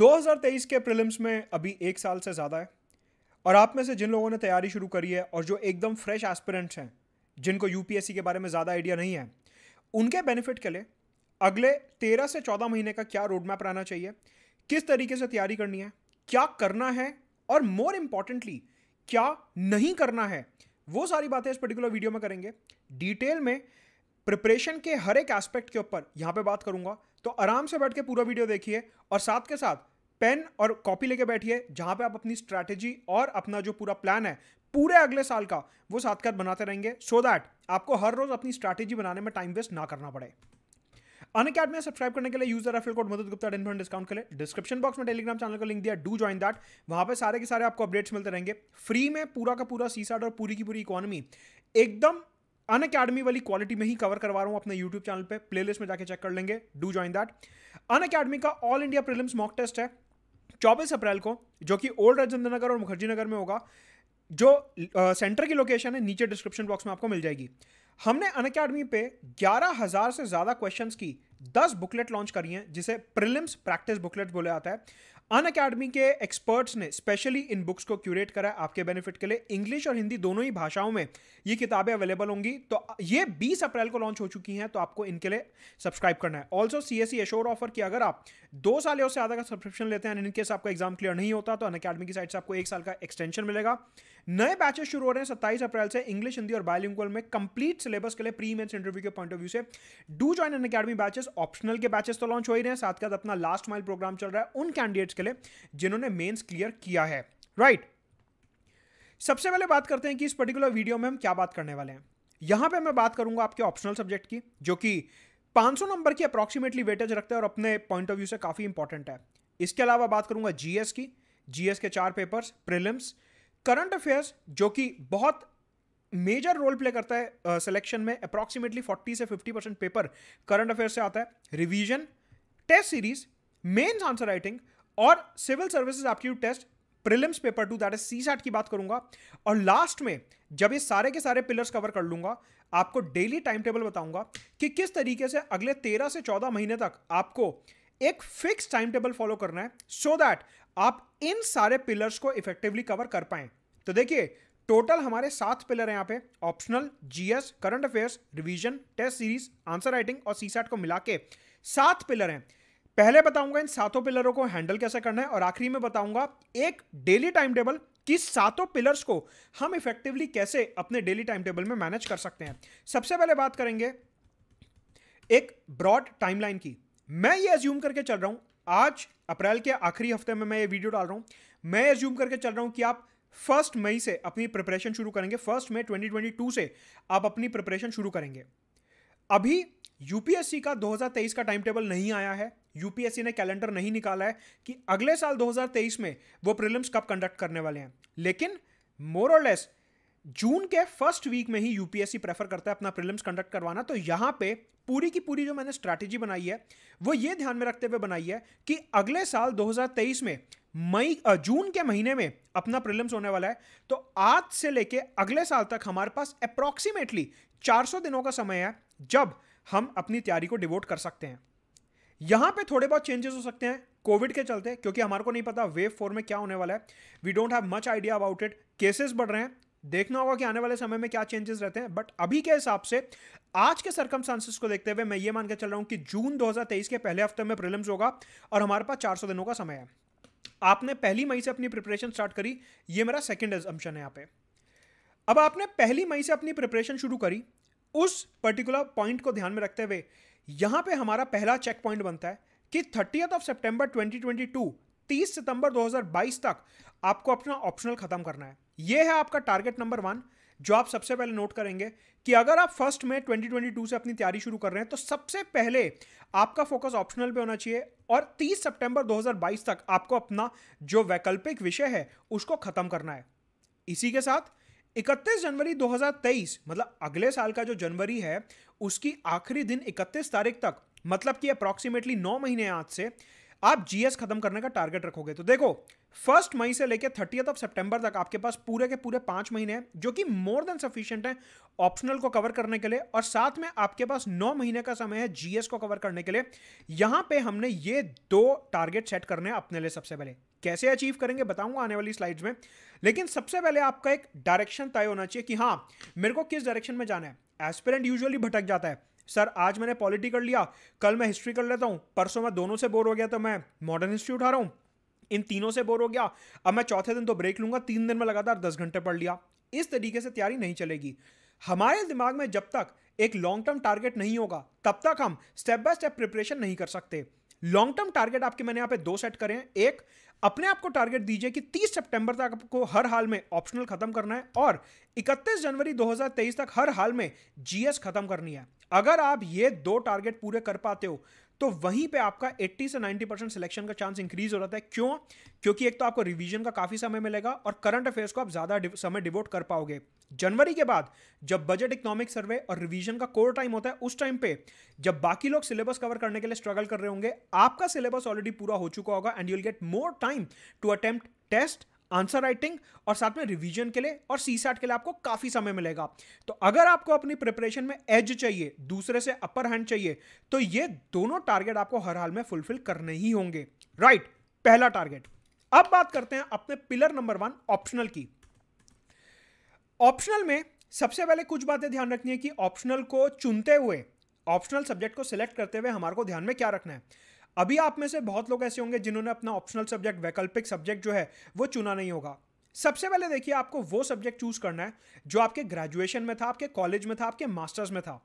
2023 के प्रिलिम्स में अभी एक साल से ज़्यादा है और आप में से जिन लोगों ने तैयारी शुरू करी है और जो एकदम फ्रेश एस्पिरेंट्स हैं जिनको यूपीएससी के बारे में ज़्यादा आइडिया नहीं है उनके बेनिफिट के लिए अगले तेरह से चौदह महीने का क्या रोड मैप रहना चाहिए किस तरीके से तैयारी करनी है क्या करना है और मोर इम्पॉर्टेंटली क्या नहीं करना है वो सारी बातें इस पर्टिकुलर वीडियो में करेंगे डिटेल में प्रिपरेशन के हर एक एस्पेक्ट के ऊपर यहाँ पे बात करूंगा तो आराम से बैठ के पूरा वीडियो देखिए और साथ के साथ पेन और कॉपी लेके बैठिए जहाँ पे आप अपनी स्ट्रैटेजी और अपना जो पूरा प्लान है पूरे अगले साल का वो साथ कर बनाते रहेंगे सो so दैट आपको हर रोज अपनी स्ट्रैटेजी बनाने में टाइम वेस्ट ना करना पड़े अन अकेडमी सब्सक्राइब करने के लिए यूजर रेफर कोड मदद गुप्ता टेन परसेंट डिस्काउंट के लिए डिस्क्रिप्शन बॉक्स में टेलीग्राम चैनल का लिंक दिया डू ज्वाइन दैट वहां पे सारे के सारे आपको अपडेट्स मिलते रहेंगे फ्री में पूरा का पूरा सीसाट और पूरी की पूरी इकोनॉमी एकदम अन अकेडमी वाली क्वालिटी में ही कवर करवा रहा हूँ अपने यूट्यूब चैनल पे प्लेलिस्ट में जाके चेक कर लेंगे do join that Unacademy का all India prelims mock test है चौबीस अप्रैल को जो कि ओल्ड राजेंद्र नगर और मुखर्जी नगर में होगा जो सेंटर uh, की लोकेशन है नीचे डिस्क्रिप्शन बॉक्स में आपको मिल जाएगी हमने अन अकेडमी पे ग्यारह हज़ार से ज़्यादा क्वेश्चन की दस बुकलेट लॉन्च करी हैं जिसे प्रिलिम्स प्रैक्टिस बुकलेट बोला जाता है अन अकेडमी के एक्सपर्ट्स ने स्पेशली इन बुक्स को क्यूरेट करा आपके बेनिफिट के लिए इंग्लिश और हिंदी दोनों ही भाषाओं में ये किताबें अवेलेबल होंगी तो ये 20 अप्रैल को लॉन्च हो चुकी हैं तो आपको इनके लिए सब्सक्राइब करना है also C S assure offer की अगर आप दो साल या उससे आधा का सब्सक्रिप्शन लेते हैं इनकेस आपका एग्जाम क्लियर नहीं होता तो अन अकेडमी की साइड से आपको एक साल का एक्सटेंशन मिलेगा नए बैचेस शुरू हो रहे हैं सत्ताईस अप्रैल से इंग्लिश हिंदी और बायोलिंगुअल में कंप्लीट सिलेबस के लिए प्री मेन्स इंटरव्यू के पॉइंट ऑफ व्यू से do join Unacademy batches optional के बैचेस तो लॉन्च हो ही रहे हैं साथ साथ अपना लास्ट माइल प्रोग्राम चल रहा है उन कैंडिडेट्स के लिए जिन्होंने मेंस क्लियर किया है राइट सबसे पहले बात करते हैं कि इस पर्टिकुलर वीडियो में हम क्या बात करने वाले हैं यहां पे मैं बात करूंगा आपके ऑप्शनल सब्जेक्ट की जो कि 500 नंबर की अप्रॉक्सीमेटली वेटेज रखते हैं और अपने पॉइंट ऑफ व्यू से काफ़ी इंपॉर्टेंट है इसके अलावा बात करूंगा जीएस की जीएस के चार पेपर्स प्रिलिम्स करंट अफेयर्स जो कि बहुत मेजर रोल प्ले करता है सिलेक्शन uh, में अप्रॉक्सीमेटली 40 से 50 परसेंट पेपर करंट अफेयर से आता है revision test series mains answer writing और civil services aptitude test prelims paper two that is C SAT की बात करूंगा और लास्ट में जब ये सारे के सारे पिलर्स कवर कर लूंगा आपको डेली टाइम टेबल बताऊंगा कि किस तरीके से अगले तेरह से चौदह महीने तक आपको एक फिक्स टाइम टेबल फॉलो करना है सो so दैट आप इन सारे पिलर्स को इफेक्टिवली कवर कर पाए तो देखिए टोटल हमारे सात पिलर हैं यहाँ पे optional GS current affairs revision test series answer writing और सी सैट को मिला के सात पिलर हैं पहले बताऊंगा इन सातों पिलरों को हैंडल कैसे करना है और आखिरी में बताऊंगा एक डेली टाइम टेबल कि सातों पिलर्स को हम इफेक्टिवली कैसे अपने डेली टाइम टेबल में मैनेज कर सकते हैं सबसे पहले बात करेंगे एक ब्रॉड टाइमलाइन की मैं ये एज्यूम करके चल रहा हूं आज अप्रैल के आखिरी हफ्ते में मैं ये वीडियो डाल रहा हूं मैं एज्यूम करके चल रहा हूं कि आप फर्स्ट मई से अपनी प्रिपरेशन शुरू करेंगे फर्स्ट मई ट्वेंटी से आप अपनी प्रिपरेशन शुरू करेंगे अभी यूपीएससी का 2023 का टाइम टेबल नहीं आया है यूपीएससी ने कैलेंडर नहीं निकाला है कि अगले साल 2023 में वो प्रिलिम्स कब कंडक्ट करने वाले हैं लेकिन मोरलेस जून के फर्स्ट वीक में ही यूपीएससी प्रेफर करता है अपना प्रिलिम्स कंडक्ट करवाना तो यहां पे पूरी की पूरी जो मैंने स्ट्रैटेजी बनाई है वो ये ध्यान में रखते हुए बनाई है कि अगले साल 2023 में मई जून के महीने में अपना प्रिलिम्स होने वाला है तो आज से लेके अगले साल तक हमारे पास अप्रॉक्सीमेटली 400 दिनों का समय है जब हम अपनी तैयारी को डिवोट कर सकते हैं यहां पे थोड़े बहुत चेंजेस हो सकते हैं कोविड के चलते क्योंकि हमारे को नहीं पता वेव फोर में क्या होने वाला है we don't have much idea about it cases बढ़ रहे हैं देखना होगा कि आने वाले समय में क्या चेंजेस रहते हैं बट अभी के हिसाब से आज के सरकम को देखते हुए मैं ये मान के चल रहा हूं कि जून 2023 के पहले हफ्ते में प्रिलिम्स होगा और हमारे पास 400 दिनों का समय है आपने पहली मई से अपनी प्रिपरेशन स्टार्ट करी ये मेरा सेकेंड एजम्पन है यहाँ पे अब आपने पहली मई से अपनी प्रिपरेशन शुरू करी उस पर्टिकुलर पॉइंट को ध्यान में रखते हुए यहां पे हमारा पहला चेक पॉइंट बनता है कि थर्टी ऑफ सितंबर 2022 30 सितंबर 2022 तक आपको अपना ऑप्शनल ख़त्म करना है यह है आपका टारगेट नंबर वन जो आप सबसे पहले नोट करेंगे कि अगर आप फर्स्ट में 2022 से अपनी तैयारी शुरू कर रहे हैं तो सबसे पहले आपका फोकस ऑप्शनल पे होना चाहिए और 30 सितंबर 2022 तक आपको अपना जो वैकल्पिक विषय है उसको ख़त्म करना है इसी के साथ इकतीस जनवरी 2023 मतलब अगले साल का जो जनवरी है उसकी आखिरी दिन इकतीस तारीख तक मतलब कि अप्रॉक्सीमेटली नौ महीने आज से आप जीएस खत्म करने का टारगेट रखोगे तो देखो फर्स्ट मई से लेकर थर्टी ऑफ सितंबर तक आपके पास पूरे के पूरे पांच महीने हैं जो कि मोर देन सफिशियंट है ऑप्शनल को कवर करने के लिए और साथ में आपके पास नौ महीने का समय है जीएस को कवर करने के लिए यहां पे हमने ये दो टारगेट सेट करने हैं अपने लिए सबसे पहले कैसे अचीव करेंगे बताऊंगा आने वाली स्लाइड्स में लेकिन सबसे पहले आपका एक डायरेक्शन तय होना चाहिए कि हाँ मेरे को किस डायरेक्शन में जाना है एस्पिरेंट यूजुअली भटक जाता है सर आज मैंने पॉलिटी कर लिया कल मैं हिस्ट्री कर लेता हूँ परसों मैं दोनों से बोर हो गया तो मैं मॉडर्न हिस्ट्री उठा रहा हूँ इन तीनों से बोर हो गया अब मैं चौथे दिन तो ब्रेक लूंगा तीन दिन में लगातार दस घंटे पढ़ लिया इस तरीके से तैयारी नहीं चलेगी हमारे दिमाग में जब तक एक लॉन्ग टर्म टारगेट नहीं होगा तब तक हम स्टेप बाय स्टेप प्रिपरेशन नहीं कर सकते लॉन्ग टर्म टारगेट आपके मैंने यहाँ पे दो सेट करें एक अपने आप को टारगेट दीजिए कि 30 सितंबर तक आपको हर हाल में ऑप्शनल खत्म करना है और 31 जनवरी 2023 तक हर हाल में जीएस खत्म करनी है अगर आप ये दो टारगेट पूरे कर पाते हो तो वहीं पे आपका 80 से 90 परसेंट सिलेक्शन का चांस इंक्रीज हो जाता है क्यों क्योंकि एक तो आपको रिवीजन का काफ़ी समय मिलेगा और करंट अफेयर्स को आप ज़्यादा समय डिवोट कर पाओगे जनवरी के बाद जब बजट इकोनॉमिक सर्वे और रिवीजन का कोर टाइम होता है उस टाइम पे जब बाकी लोग सिलेबस कवर करने के लिए स्ट्रगल कर रहे होंगे आपका सिलेबस ऑलरेडी पूरा हो चुका होगा and you'll get more time to attempt test answer writing और साथ में रिवीजन के लिए और सी के लिए आपको काफ़ी समय मिलेगा तो अगर आपको अपनी प्रिपरेशन में एज चाहिए दूसरे से अपर हैंड चाहिए तो ये दोनों टारगेट आपको हर हाल में फुलफिल करने ही होंगे राइट right, पहला टारगेट अब बात करते हैं अपने पिलर नंबर वन ऑप्शनल की ऑप्शनल में सबसे पहले कुछ बातें ध्यान रखनी है कि ऑप्शनल को चुनते हुए ऑप्शनल सब्जेक्ट को सिलेक्ट करते हुए हमारे को ध्यान में क्या रखना है अभी आप में से बहुत लोग ऐसे होंगे जिन्होंने अपना ऑप्शनल सब्जेक्ट वैकल्पिक सब्जेक्ट जो है वो चुना नहीं होगा सबसे पहले देखिए आपको वो सब्जेक्ट चूज करना है जो आपके ग्रेजुएशन में था आपके कॉलेज में था आपके मास्टर्स में था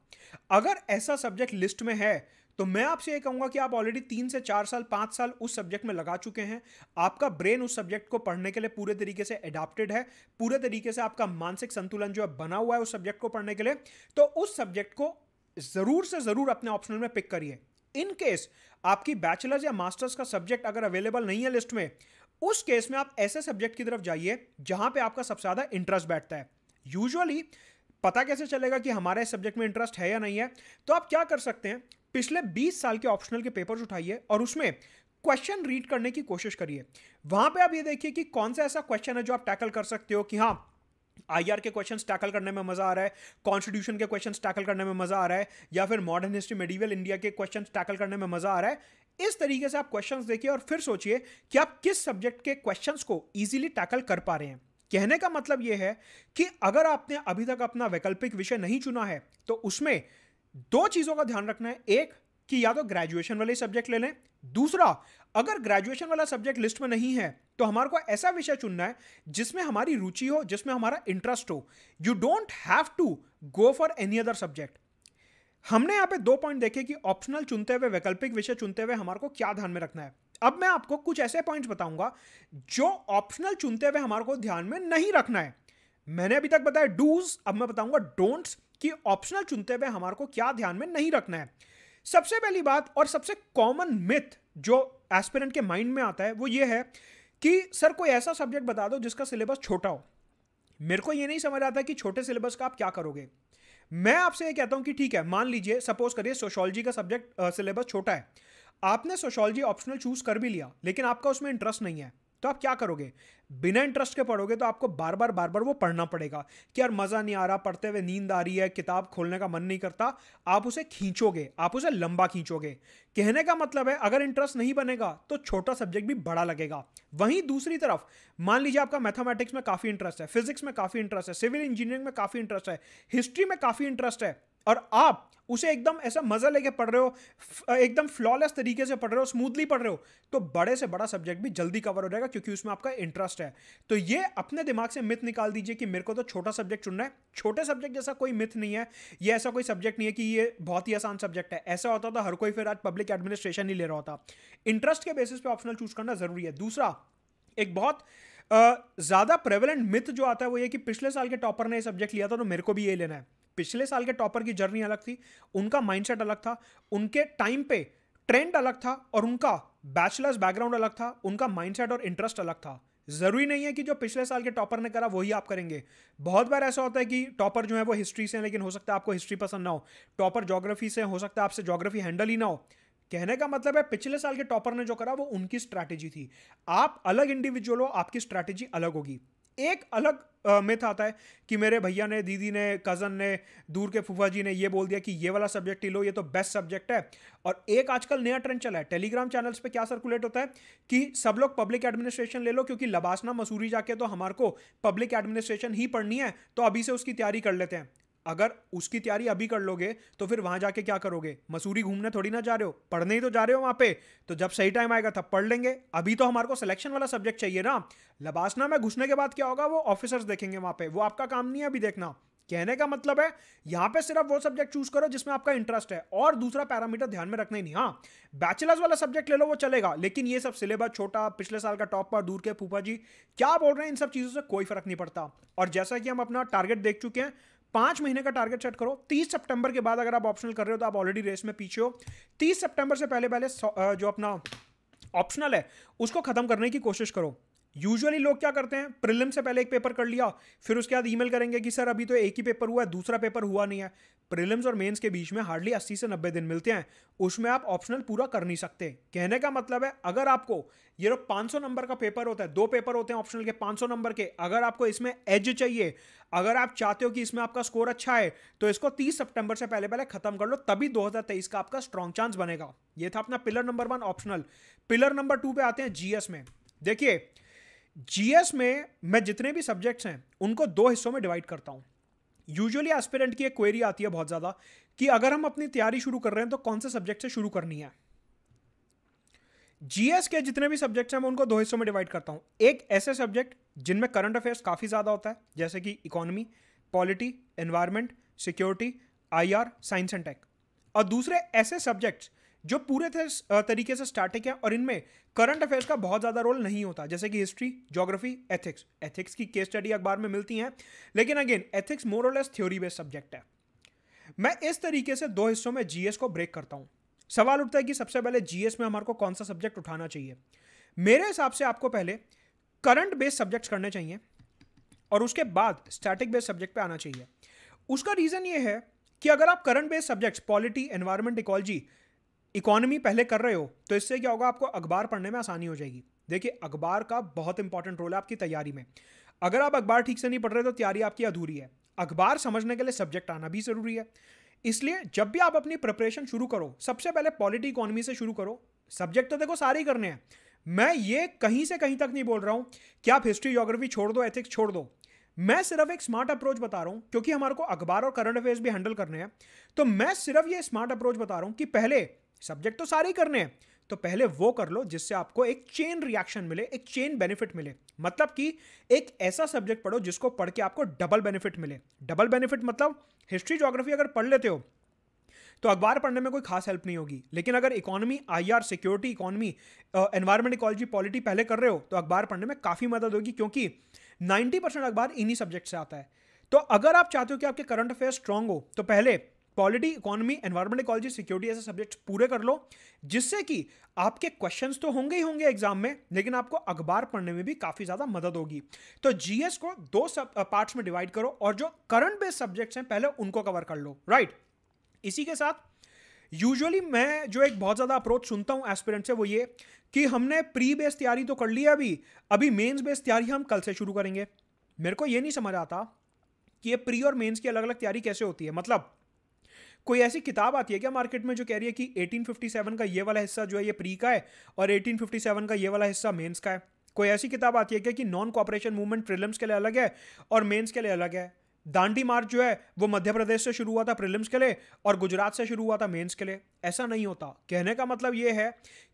अगर ऐसा सब्जेक्ट लिस्ट में है तो मैं आपसे ये कहूंगा कि आप ऑलरेडी तीन से चार साल पांच साल उस सब्जेक्ट में लगा चुके हैं आपका ब्रेन उस सब्जेक्ट को पढ़ने के लिए पूरे तरीके से एडाप्टेड है पूरे तरीके से आपका मानसिक संतुलन जो है बना हुआ है उस सब्जेक्ट को पढ़ने के लिए तो उस सब्जेक्ट को ज़रूर से ज़रूर अपने ऑप्शनल में पिक करिए इन केस आपकी बैचलर्स या मास्टर्स का सब्जेक्ट अगर अवेलेबल नहीं है लिस्ट में उस केस में आप ऐसे सब्जेक्ट की तरफ जाइए जहां पे आपका सबसे ज़्यादा इंटरेस्ट बैठता है यूजुअली पता कैसे चलेगा कि हमारे सब्जेक्ट में इंटरेस्ट है या नहीं है तो आप क्या कर सकते हैं पिछले 20 साल के ऑप्शनल के पेपर्स उठाइए और उसमें क्वेश्चन रीड करने की कोशिश करिए वहां पे आप ये देखिए कि कौन सा ऐसा क्वेश्चन है जो आप टैकल कर सकते हो कि हाँ आईआर के क्वेश्चन टैकल करने में मजा आ रहा है कॉन्स्टिट्यूशन के क्वेश्चन टैकल करने में मजा आ रहा है या फिर मॉडर्न हिस्ट्री मेडिवल इंडिया के क्वेश्चन टैकल करने में मजा आ रहा है इस तरीके से आप क्वेश्चंस देखिए और फिर सोचिए कि आप किस सब्जेक्ट के क्वेश्चंस को इजीली टैकल कर पा रहे हैं कहने का मतलब यह है कि अगर आपने अभी तक अपना वैकल्पिक विषय नहीं चुना है तो उसमें दो चीज़ों का ध्यान रखना है एक कि या तो ग्रेजुएशन वाले सब्जेक्ट ले लें दूसरा अगर ग्रेजुएशन वाला सब्जेक्ट लिस्ट में नहीं है तो हमारे को ऐसा विषय चुनना है जिसमें हमारी रुचि हो जिसमें हमारा इंटरेस्ट हो you don't have to go for any other subject हमने यहां पे दो पॉइंट देखे कि ऑप्शनल चुनते हुए वैकल्पिक विषय चुनते हुए हमारे को क्या ध्यान में रखना है अब मैं आपको कुछ ऐसे पॉइंट्स बताऊंगा जो ऑप्शनल चुनते हुए हमारे को ध्यान में नहीं रखना है मैंने अभी तक बताया डूज अब मैं बताऊंगा डोंट्स कि ऑप्शनल चुनते हुए हमारे को क्या ध्यान में नहीं रखना है सबसे पहली बात और सबसे कॉमन मिथ जो एस्पिरेंट के माइंड में आता है वो ये है कि सर कोई ऐसा सब्जेक्ट बता दो जिसका सिलेबस छोटा हो मेरे को ये नहीं समझ आता कि छोटे सिलेबस का आप क्या करोगे मैं आपसे ये कहता हूँ कि ठीक है मान लीजिए सपोज करिए सोशोलॉजी का सब्जेक्ट सिलेबस छोटा है आपने सोशोलॉजी ऑप्शनल चूज कर भी लिया लेकिन आपका उसमें इंटरेस्ट नहीं है तो आप क्या करोगे बिना इंटरेस्ट के पढ़ोगे तो आपको बार बार बार बार वो पढ़ना पड़ेगा कि यार मज़ा नहीं आ रहा पढ़ते हुए नींद आ रही है किताब खोलने का मन नहीं करता आप उसे खींचोगे आप उसे लंबा खींचोगे कहने का मतलब है अगर इंटरेस्ट नहीं बनेगा तो छोटा सब्जेक्ट भी बड़ा लगेगा वहीं दूसरी तरफ मान लीजिए आपका मैथमेटिक्स में काफ़ी इंटरेस्ट है फिजिक्स में काफ़ी इंटरेस्ट है सिविल इंजीनियरिंग में काफ़ी इंटरेस्ट है हिस्ट्री में काफ़ी इंटरेस्ट है और आप उसे एकदम ऐसा मज़ा लेके पढ़ रहे हो एकदम फ्लॉलेस तरीके से पढ़ रहे हो स्मूथली पढ़ रहे हो तो बड़े से बड़ा सब्जेक्ट भी जल्दी कवर हो जाएगा क्योंकि उसमें आपका इंटरेस्ट है तो ये अपने दिमाग से मिथ निकाल दीजिए कि मेरे को तो छोटा सब्जेक्ट चुनना है छोटे सब्जेक्ट जैसा कोई मिथ नहीं है ये ऐसा कोई सब्जेक्ट नहीं है कि ये बहुत ही आसान सब्जेक्ट है ऐसा होता तो हर कोई फिर आज पब्लिक एडमिनिस्ट्रेशन ही ले रहा होता इंटरेस्ट के बेसिस पे ऑप्शनल चूज करना ज़रूरी है दूसरा एक बहुत ज़्यादा प्रेवलेंट मिथ जो आता है वो ये कि पिछले साल के टॉपर ने ये सब्जेक्ट लिया था तो मेरे को भी ये लेना है पिछले साल के टॉपर की जर्नी अलग थी उनका माइंडसेट अलग था उनके टाइम पे ट्रेंड अलग था और उनका बैचलर्स बैकग्राउंड अलग था उनका माइंडसेट और इंटरेस्ट अलग था ज़रूरी नहीं है कि जो पिछले साल के टॉपर ने करा वही आप करेंगे बहुत बार ऐसा होता है कि टॉपर जो है वो हिस्ट्री से लेकिन हो सकता है आपको हिस्ट्री पसंद ना हो टॉपर जोग्राफी से हो सकता है आपसे जोग्राफी हैंडल ही ना हो कहने का मतलब है पिछले साल के टॉपर ने जो करा वो उनकी स्ट्रैटेजी थी आप अलग इंडिविजुअल हो आपकी स्ट्रैटेजी अलग होगी एक अलग मिथ आता है कि मेरे भैया ने दीदी ने कज़न ने दूर के फूफा जी ने ये बोल दिया कि ये वाला सब्जेक्ट ही लो ये तो बेस्ट सब्जेक्ट है और एक आजकल नया ट्रेंड चला है टेलीग्राम चैनल्स पे क्या सर्कुलेट होता है कि सब लोग पब्लिक एडमिनिस्ट्रेशन ले लो क्योंकि लबासना मसूरी जाके तो हमारे को पब्लिक एडमिनिस्ट्रेशन ही पढ़नी है तो अभी से उसकी तैयारी कर लेते हैं अगर उसकी तैयारी अभी कर लोगे तो फिर वहां जाके क्या करोगे मसूरी घूमने थोड़ी ना जा रहे हो पढ़ने ही तो जा रहे हो वहां पे तो जब सही टाइम आएगा तब पढ़ लेंगे अभी तो हमारे को सिलेक्शन वाला सब्जेक्ट चाहिए ना लबासना में घुसने के बाद क्या होगा वो ऑफिसर्स देखेंगे वहां पे वो आपका काम नहीं है अभी देखना कहने का मतलब है यहां पे सिर्फ वो सब्जेक्ट चूज करो जिसमें आपका इंटरेस्ट है और दूसरा पैरामीटर ध्यान में रखना ही नहीं हाँ बैचलर्स वाला सब्जेक्ट ले लो वो चलेगा लेकिन ये सब सिलेबस छोटा पिछले साल का टॉप पर दूर के फूफा जी क्या बोल रहे हैं इन सब चीज़ों से कोई फर्क नहीं पड़ता और जैसा कि हम अपना टारगेट देख चुके हैं पांच महीने का टारगेट सेट करो तीस सितंबर के बाद अगर आप ऑप्शनल कर रहे हो तो आप ऑलरेडी रेस में पीछे हो तीस सितंबर से पहले पहले जो अपना ऑप्शनल है उसको ख़त्म करने की कोशिश करो यूजुअली लोग क्या करते हैं प्रिलिम से पहले एक पेपर कर लिया फिर उसके बाद ईमेल करेंगे कि सर अभी तो एक ही पेपर हुआ है दूसरा पेपर हुआ नहीं है प्रिलिम्स और मेंस के बीच में हार्डली अस्सी से नब्बे दिन मिलते हैं उसमें आप ऑप्शनल पूरा कर नहीं सकते कहने का मतलब है अगर आपको ये लोग 500 नंबर का पेपर होता है दो पेपर होते हैं ऑप्शनल के 500 नंबर के अगर आपको इसमें एज चाहिए अगर आप चाहते हो कि इसमें आपका स्कोर अच्छा है तो इसको तीस सेप्टेम्बर से पहले पहले खत्म कर लो तभी दो का आपका स्ट्रॉन्ग चांस बनेगा ये था अपना pillar number one optional pillar number two पे आते हैं जीएस में देखिए जीएस में मैं जितने भी सब्जेक्ट्स हैं उनको दो हिस्सों में डिवाइड करता हूँ यूजुअली एस्पिरेंट की एक क्वेरी आती है बहुत ज़्यादा कि अगर हम अपनी तैयारी शुरू कर रहे हैं तो कौन से सब्जेक्ट से शुरू करनी है जीएस के जितने भी सब्जेक्ट्स हैं मैं उनको दो हिस्सों में डिवाइड करता हूँ एक ऐसे सब्जेक्ट जिनमें करंट अफेयर्स काफ़ी ज़्यादा होता है जैसे कि economy polity environment security I science and tech और दूसरे ऐसे सब्जेक्ट्स जो पूरे थे तरीके से स्टैटिक है और इनमें करंट अफेयर्स का बहुत ज़्यादा रोल नहीं होता जैसे कि हिस्ट्री ज्योग्राफी एथिक्स एथिक्स की केस स्टडी अखबार में मिलती हैं लेकिन अगेन एथिक्स मोर और लेस थ्योरी बेस्ड सब्जेक्ट है मैं इस तरीके से दो हिस्सों में जीएस को ब्रेक करता हूँ सवाल उठता है कि सबसे पहले जीएस में हमारे को कौन सा सब्जेक्ट उठाना चाहिए मेरे हिसाब से आपको पहले करंट बेस्ड सब्जेक्ट्स करने चाहिए और उसके बाद स्टैटिक बेस्ड सब्जेक्ट पे आना चाहिए उसका रीज़न ये है कि अगर आप current based subjects polity environment ecology economy पहले कर रहे हो तो इससे क्या होगा आपको अखबार पढ़ने में आसानी हो जाएगी देखिए अखबार का बहुत इंपॉर्टेंट रोल है आपकी तैयारी में अगर आप अखबार ठीक से नहीं पढ़ रहे तो तैयारी आपकी अधूरी है अखबार समझने के लिए सब्जेक्ट आना भी ज़रूरी है इसलिए जब भी आप अपनी प्रिपरेशन शुरू करो सबसे पहले पॉलिटी इकोनॉमी से शुरू करो सब्जेक्ट तो देखो सारे ही करने हैं मैं ये कहीं से कहीं तक नहीं बोल रहा हूं कि आप हिस्ट्री जोग्राफी छोड़ दो एथिक्स छोड़ दो मैं सिर्फ एक स्मार्ट अप्रोच बता रहा हूं क्योंकि हमारे को अखबार और करंट अफेयर्स भी हैंडल करने हैं तो मैं सिर्फ ये स्मार्ट अप्रोच बता रहा हूँ कि पहले सब्जेक्ट तो सारे ही करने हैं तो पहले वो कर लो जिससे आपको एक चेन रिएक्शन मिले एक चेन बेनिफिट मिले मतलब कि एक ऐसा सब्जेक्ट पढ़ो जिसको पढ़ के आपको डबल बेनिफिट मिले डबल बेनिफिट मतलब हिस्ट्री ज्योग्राफी अगर पढ़ लेते हो तो अखबार पढ़ने में कोई खास हेल्प नहीं होगी लेकिन अगर economy IR security economy environment ecology polity पहले कर रहे हो तो अखबार पढ़ने में काफ़ी मदद होगी क्योंकि 90 परसेंट अखबार इन्हीं सब्जेक्ट से आता है तो अगर आप चाहते हो कि आपके करंट अफेयर स्ट्रांग हो तो पहले polity economy environment ecology security ऐसे सब्जेक्ट्स पूरे कर लो जिससे कि आपके क्वेश्चंस तो होंगे ही होंगे एग्जाम में लेकिन आपको अखबार पढ़ने में भी काफ़ी ज़्यादा मदद होगी तो जीएस को दो सब पार्ट्स में डिवाइड करो और जो करंट बेस्ड सब्जेक्ट्स हैं पहले उनको कवर कर लो राइट इसी के साथ यूजुअली मैं जो एक बहुत ज़्यादा अप्रोच सुनता हूँ एस्पिरेंट से वो ये कि हमने प्री बेस्ड तैयारी तो कर ली है अभी अभी मेन्स बेस्ड तैयारी हम कल से शुरू करेंगे मेरे को ये नहीं समझ आता कि ये प्री और मेंस की अलग अलग तैयारी कैसे होती है मतलब कोई ऐसी किताब आती है क्या मार्केट में जो कह रही है कि 1857 का ये वाला हिस्सा जो है ये प्री का है और 1857 का ये वाला हिस्सा मेंस का है कोई ऐसी किताब आती है क्या कि नॉन कॉपरेशन मूवमेंट प्रिलिम्स के लिए अलग है और मेंस के लिए अलग है दांडी मार्च जो है वो मध्य प्रदेश से शुरू हुआ था प्रिलिम्स के लिए और गुजरात से शुरू हुआ था मेंस के लिए ऐसा नहीं होता कहने का मतलब ये है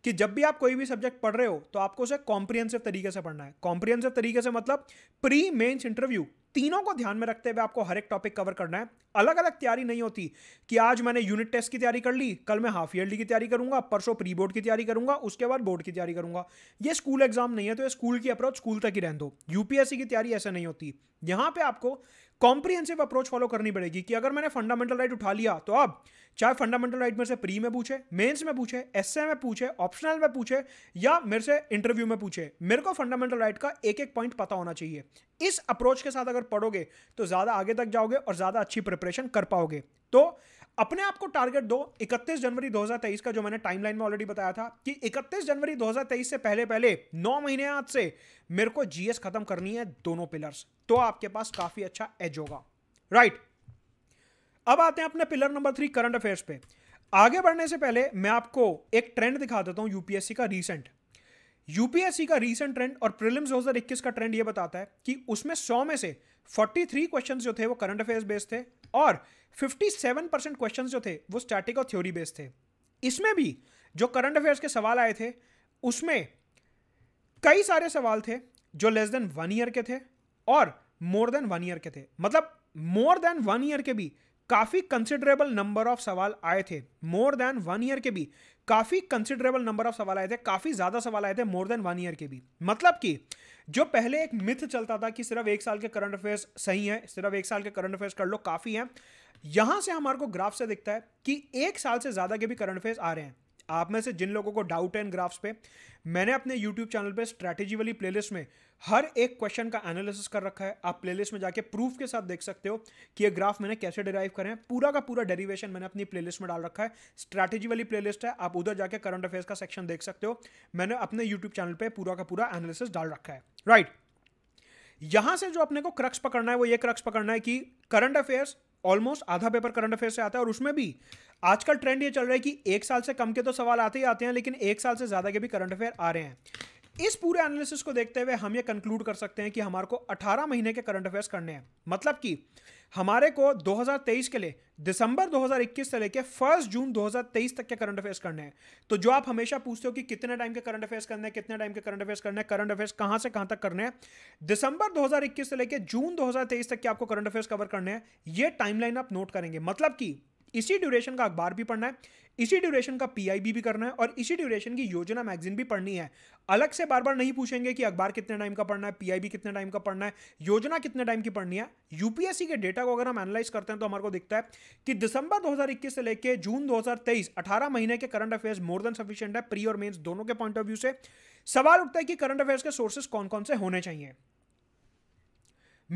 कि जब भी आप कोई भी सब्जेक्ट पढ़ रहे हो तो आपको उसे कॉम्प्रिहेंसिव तरीके से पढ़ना है कॉम्प्रिहेंसिव तरीके से मतलब प्री मेंस इंटरव्यू तीनों को ध्यान में रखते हुए आपको हर एक टॉपिक कवर करना है अलग अलग तैयारी नहीं होती कि आज मैंने यूनिट टेस्ट की तैयारी कर ली कल मैं हाफ ईयरली की तैयारी करूंगा परसों प्री बोर्ड की तैयारी करूंगा उसके बाद बोर्ड की तैयारी करूंगा ये स्कूल एग्जाम नहीं है तो ये स्कूल की अप्रोच स्कूल तक ही रहने दो यूपीएससी की तैयारी ऐसे नहीं होती यहां पे आपको कॉम्प्रीहेंसिव अप्रोच फॉलो करनी पड़ेगी कि अगर मैंने फंडामेंटल राइट उठा लिया तो अब चाहे फंडामेंटल राइट मेरे से प्री में पूछे मेंस में पूछे एसए में पूछे ऑप्शनल में पूछे या मेरे से इंटरव्यू में पूछे मेरे को फंडामेंटल राइट का एक एक पॉइंट पता होना चाहिए इस अप्रोच के साथ अगर पढ़ोगे तो ज़्यादा आगे तक जाओगे और ज़्यादा अच्छी प्रिपरेशन कर पाओगे तो अपने आप को टारगेट दो 31 जनवरी 2023 का जो मैंने टाइमलाइन में ऑलरेडी बताया था कि 31 जनवरी 2023 से पहले पहले नौ महीने आज से मेरे को जीएस खत्म करनी है दोनों पिलर्स तो आपके पास काफी अच्छा एज होगा राइट अब आते हैं अपने pillar number three current affairs पे आगे बढ़ने से पहले मैं आपको एक ट्रेंड दिखा देता हूं यूपीएससी का रीसेंट यूपीएससी का रीसेंट ट्रेंड और प्रिलिम्स 2021 का ट्रेंड ये बताता है कि उसमें 100 में से 43 क्वेश्चंस जो थे वो करंट अफेयर्स बेस्ड थे और 57 परसेंट क्वेश्चन जो थे वो स्टैटिक और थ्योरी बेस्ड थे इसमें भी जो करंट अफेयर्स के सवाल आए थे उसमें कई सारे सवाल थे जो लेस देन वन ईयर के थे और मोर देन वन ईयर के थे मतलब मोर देन वन ईयर के भी काफ़ी कंसिडरेबल नंबर ऑफ सवाल आए थे मोर देन वन ईयर के भी काफ़ी कंसिडरेबल नंबर ऑफ सवाल आए थे काफ़ी ज़्यादा सवाल आए थे मोर देन वन ईयर के भी मतलब कि जो पहले एक मिथ चलता था कि सिर्फ एक साल के करंट अफेयर्स सही हैं सिर्फ एक साल के करंट अफेयर्स कर लो काफ़ी हैं यहाँ से हमारे को ग्राफ से दिखता है कि एक साल से ज़्यादा के भी करंट अफेयर्स आ रहे हैं आप में से जिन लोगों को डाउट है इन ग्राफ्स पे मैंने अपने यूट्यूब चैनल पे स्ट्रैटेजी वाली प्लेलिस्ट में हर एक क्वेश्चन का एनालिसिस कर रखा है आप प्लेलिस्ट में जाके प्रूफ के साथ देख सकते हो कि ये ग्राफ मैंने कैसे डिराइव करें पूरा का पूरा डेरिवेशन मैंने अपनी प्ले में डाल रखा है स्ट्रैटेजी वाली प्ले है आप उधर जाके करंट अफेयर्स का सेक्शन देख सकते हो मैंने अपने यूट्यूब चैनल पर पूरा का पूरा एनालिसिस डाल रखा है राइट यहां से जो अपने को क्रक्स पकड़ना है वो ये क्रक्स पकड़ना है कि करंट अफेयर्स ऑलमोस्ट आधा पेपर करंट अफेयर से आता है और उसमें भी आजकल ट्रेंड ये चल रहा है कि एक साल से कम के तो सवाल आते ही आते हैं लेकिन एक साल से ज़्यादा के भी करंट अफेयर आ रहे हैं इस पूरे एनालिसिस को देखते हुए हम ये कंक्लूड कर सकते हैं कि हमारे को 18 महीने के करंट अफेयर्स करने हैं मतलब कि हमारे को 2023 के लिए दिसंबर 2021 से लेके फर्स्ट जून 2023 तक के करंट अफेयर्स करने हैं तो जो आप हमेशा पूछते हो कि कितने टाइम के करंट अफेयर्स करने हैं कितने टाइम के करंट अफेयर्स करने हैं करंट अफेयर्स कहां से कहां तक करने हैं दिसंबर 2021 से लेके जून 2023 तक के आपको करंट अफेयर्स कवर करने हैं ये टाइमलाइन आप नोट करेंगे मतलब कि इसी ड्यूरेशन का अखबार भी पढ़ना है इसी ड्यूरेशन का पीआईबी भी करना है और इसी ड्यूरेशन की योजना मैगजीन भी पढ़नी है अलग से बार बार नहीं पूछेंगे कि अखबार कितने टाइम का पढ़ना है पीआईबी कितने टाइम का पढ़ना है योजना कितने टाइम की पढ़नी है यूपीएससी के डेटा को अगर हम एनालाइज करते हैं तो हमारे को दिखता है कि दिसंबर 2021 से लेकर जून 2023 18 महीने के current affairs more than sufficient है प्री और मेन्स दोनों के पॉइंट ऑफ व्यू से सवाल उठता है कि करंट अफेयर्स के सोर्सेस कौन कौन से होने चाहिए